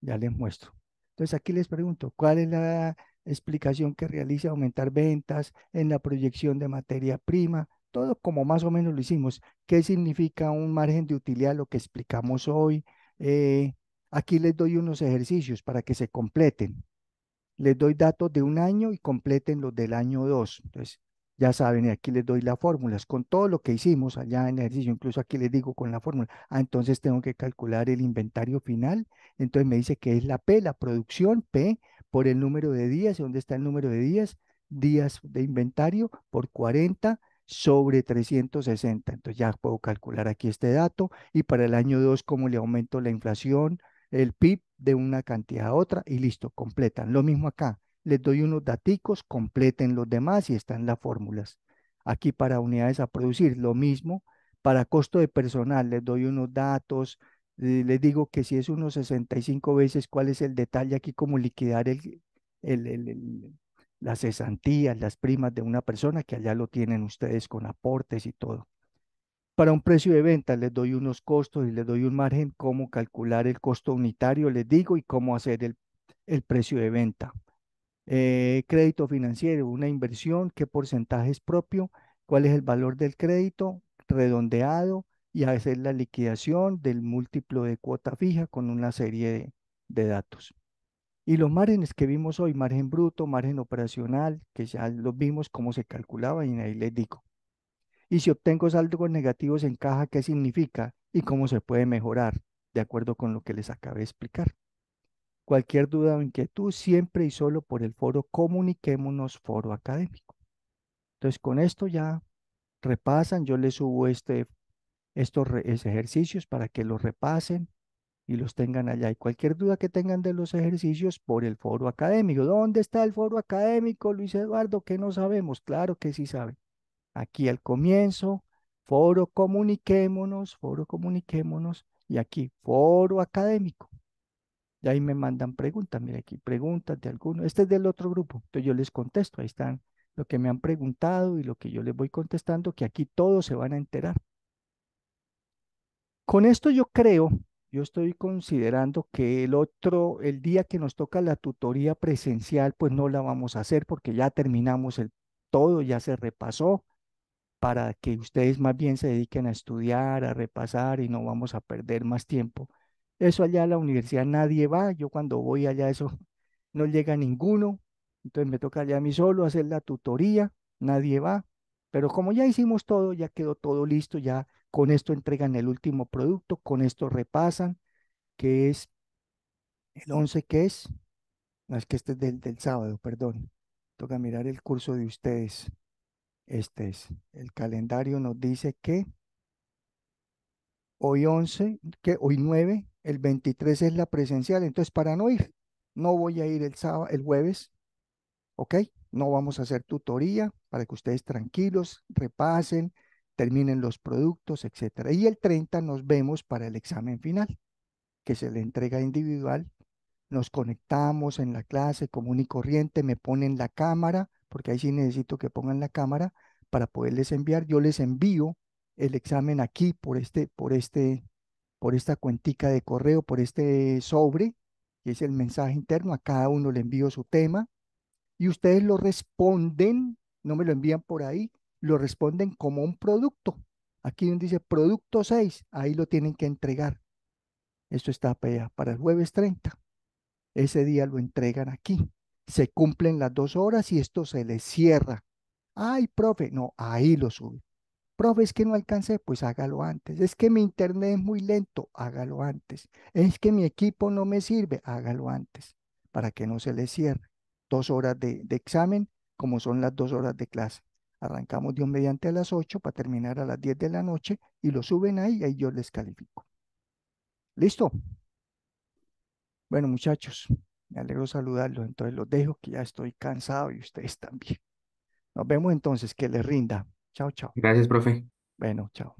Ya les muestro. Entonces aquí les pregunto, ¿cuál es la explicación que realiza aumentar ventas en la proyección de materia prima? Todo como más o menos lo hicimos. ¿Qué significa un margen de utilidad? Lo que explicamos hoy. Eh, aquí les doy unos ejercicios para que se completen. Les doy datos de un año y completen los del año 2. Entonces, ya saben, y aquí les doy las fórmulas. Con todo lo que hicimos allá en el ejercicio, incluso aquí les digo con la fórmula, ah, entonces tengo que calcular el inventario final. Entonces me dice que es la P, la producción P, por el número de días. ¿Y dónde está el número de días? Días de inventario por 40 sobre 360. Entonces ya puedo calcular aquí este dato. Y para el año 2, cómo le aumento la inflación, el PIB de una cantidad a otra y listo, completan. Lo mismo acá les doy unos daticos, completen los demás y están las fórmulas. Aquí para unidades a producir, lo mismo para costo de personal, les doy unos datos, eh, les digo que si es unos 65 veces, cuál es el detalle aquí, cómo liquidar las cesantías, las primas de una persona, que allá lo tienen ustedes con aportes y todo. Para un precio de venta les doy unos costos y les doy un margen, cómo calcular el costo unitario, les digo, y cómo hacer el precio de venta. Eh, crédito financiero, una inversión, qué porcentaje es propio, cuál es el valor del crédito redondeado y hacer la liquidación del múltiplo de cuota fija con una serie de, datos. Y los márgenes que vimos hoy, margen bruto, margen operacional, que ya lo vimos cómo se calculaba y ahí les digo. Y si obtengo saldos negativos en caja, ¿qué significa? Y cómo se puede mejorar, de acuerdo con lo que les acabé de explicar. Cualquier duda o inquietud, siempre y solo por el foro Comuniquémonos Foro Académico. Entonces, con esto ya repasan, yo les subo este, estos ejercicios para que los repasen y los tengan allá. Y cualquier duda que tengan de los ejercicios por el foro académico. ¿Dónde está el foro académico, Luis Eduardo? Que no sabemos. Claro que sí saben. Aquí al comienzo, foro comuniquémonos, foro comuniquémonos. Y aquí, foro académico ahí me mandan preguntas, mira aquí, preguntas de alguno. Este es del otro grupo, entonces yo les contesto, ahí están lo que me han preguntado y lo que yo les voy contestando, que aquí todos se van a enterar. Con esto yo creo, yo estoy considerando que el otro, el día que nos toca la tutoría presencial, pues no la vamos a hacer porque ya terminamos el todo, ya se repasó, para que ustedes más bien se dediquen a estudiar, a repasar y no vamos a perder más tiempo eso allá a la universidad nadie va, yo cuando voy allá eso no llega ninguno, entonces me toca allá a mí solo hacer la tutoría, nadie va, pero como ya hicimos todo, ya quedó todo listo, ya con esto entregan el último producto, con esto repasan, que es el 11 que es, no es que este es del, del sábado, perdón, toca mirar el curso de ustedes. Este es, el calendario nos dice que hoy 11, que hoy 9 el 23 es la presencial, entonces para no ir, no voy a ir el sábado, el jueves, ¿ok? No vamos a hacer tutoría para que ustedes tranquilos, repasen, terminen los productos, etc. Y el 30 nos vemos para el examen final, que se le entrega individual. Nos conectamos en la clase común y corriente, me ponen la cámara, porque ahí sí necesito que pongan la cámara para poderles enviar. Yo les envío el examen aquí por este, por este por esta cuentica de correo, por este sobre, que es el mensaje interno, a cada uno le envío su tema y ustedes lo responden, no me lo envían por ahí, lo responden como un producto. Aquí donde dice producto 6, ahí lo tienen que entregar. Esto está para el jueves 30. Ese día lo entregan aquí. Se cumplen las dos horas y esto se les cierra. Ay, profe, no, ahí lo sube. Profe, es que no alcancé, pues hágalo antes. Es que mi internet es muy lento, hágalo antes. Es que mi equipo no me sirve, hágalo antes, para que no se les cierre. Dos horas de, examen, como son las dos horas de clase. Arrancamos Dios mediante a las 8 para terminar a las 10 de la noche y lo suben ahí y ahí yo les califico. ¿Listo? Bueno, muchachos, me alegro saludarlos. Entonces los dejo que ya estoy cansado y ustedes también. Nos vemos entonces, que les rinda. Chao, chao. Gracias, profe. Bueno, chao.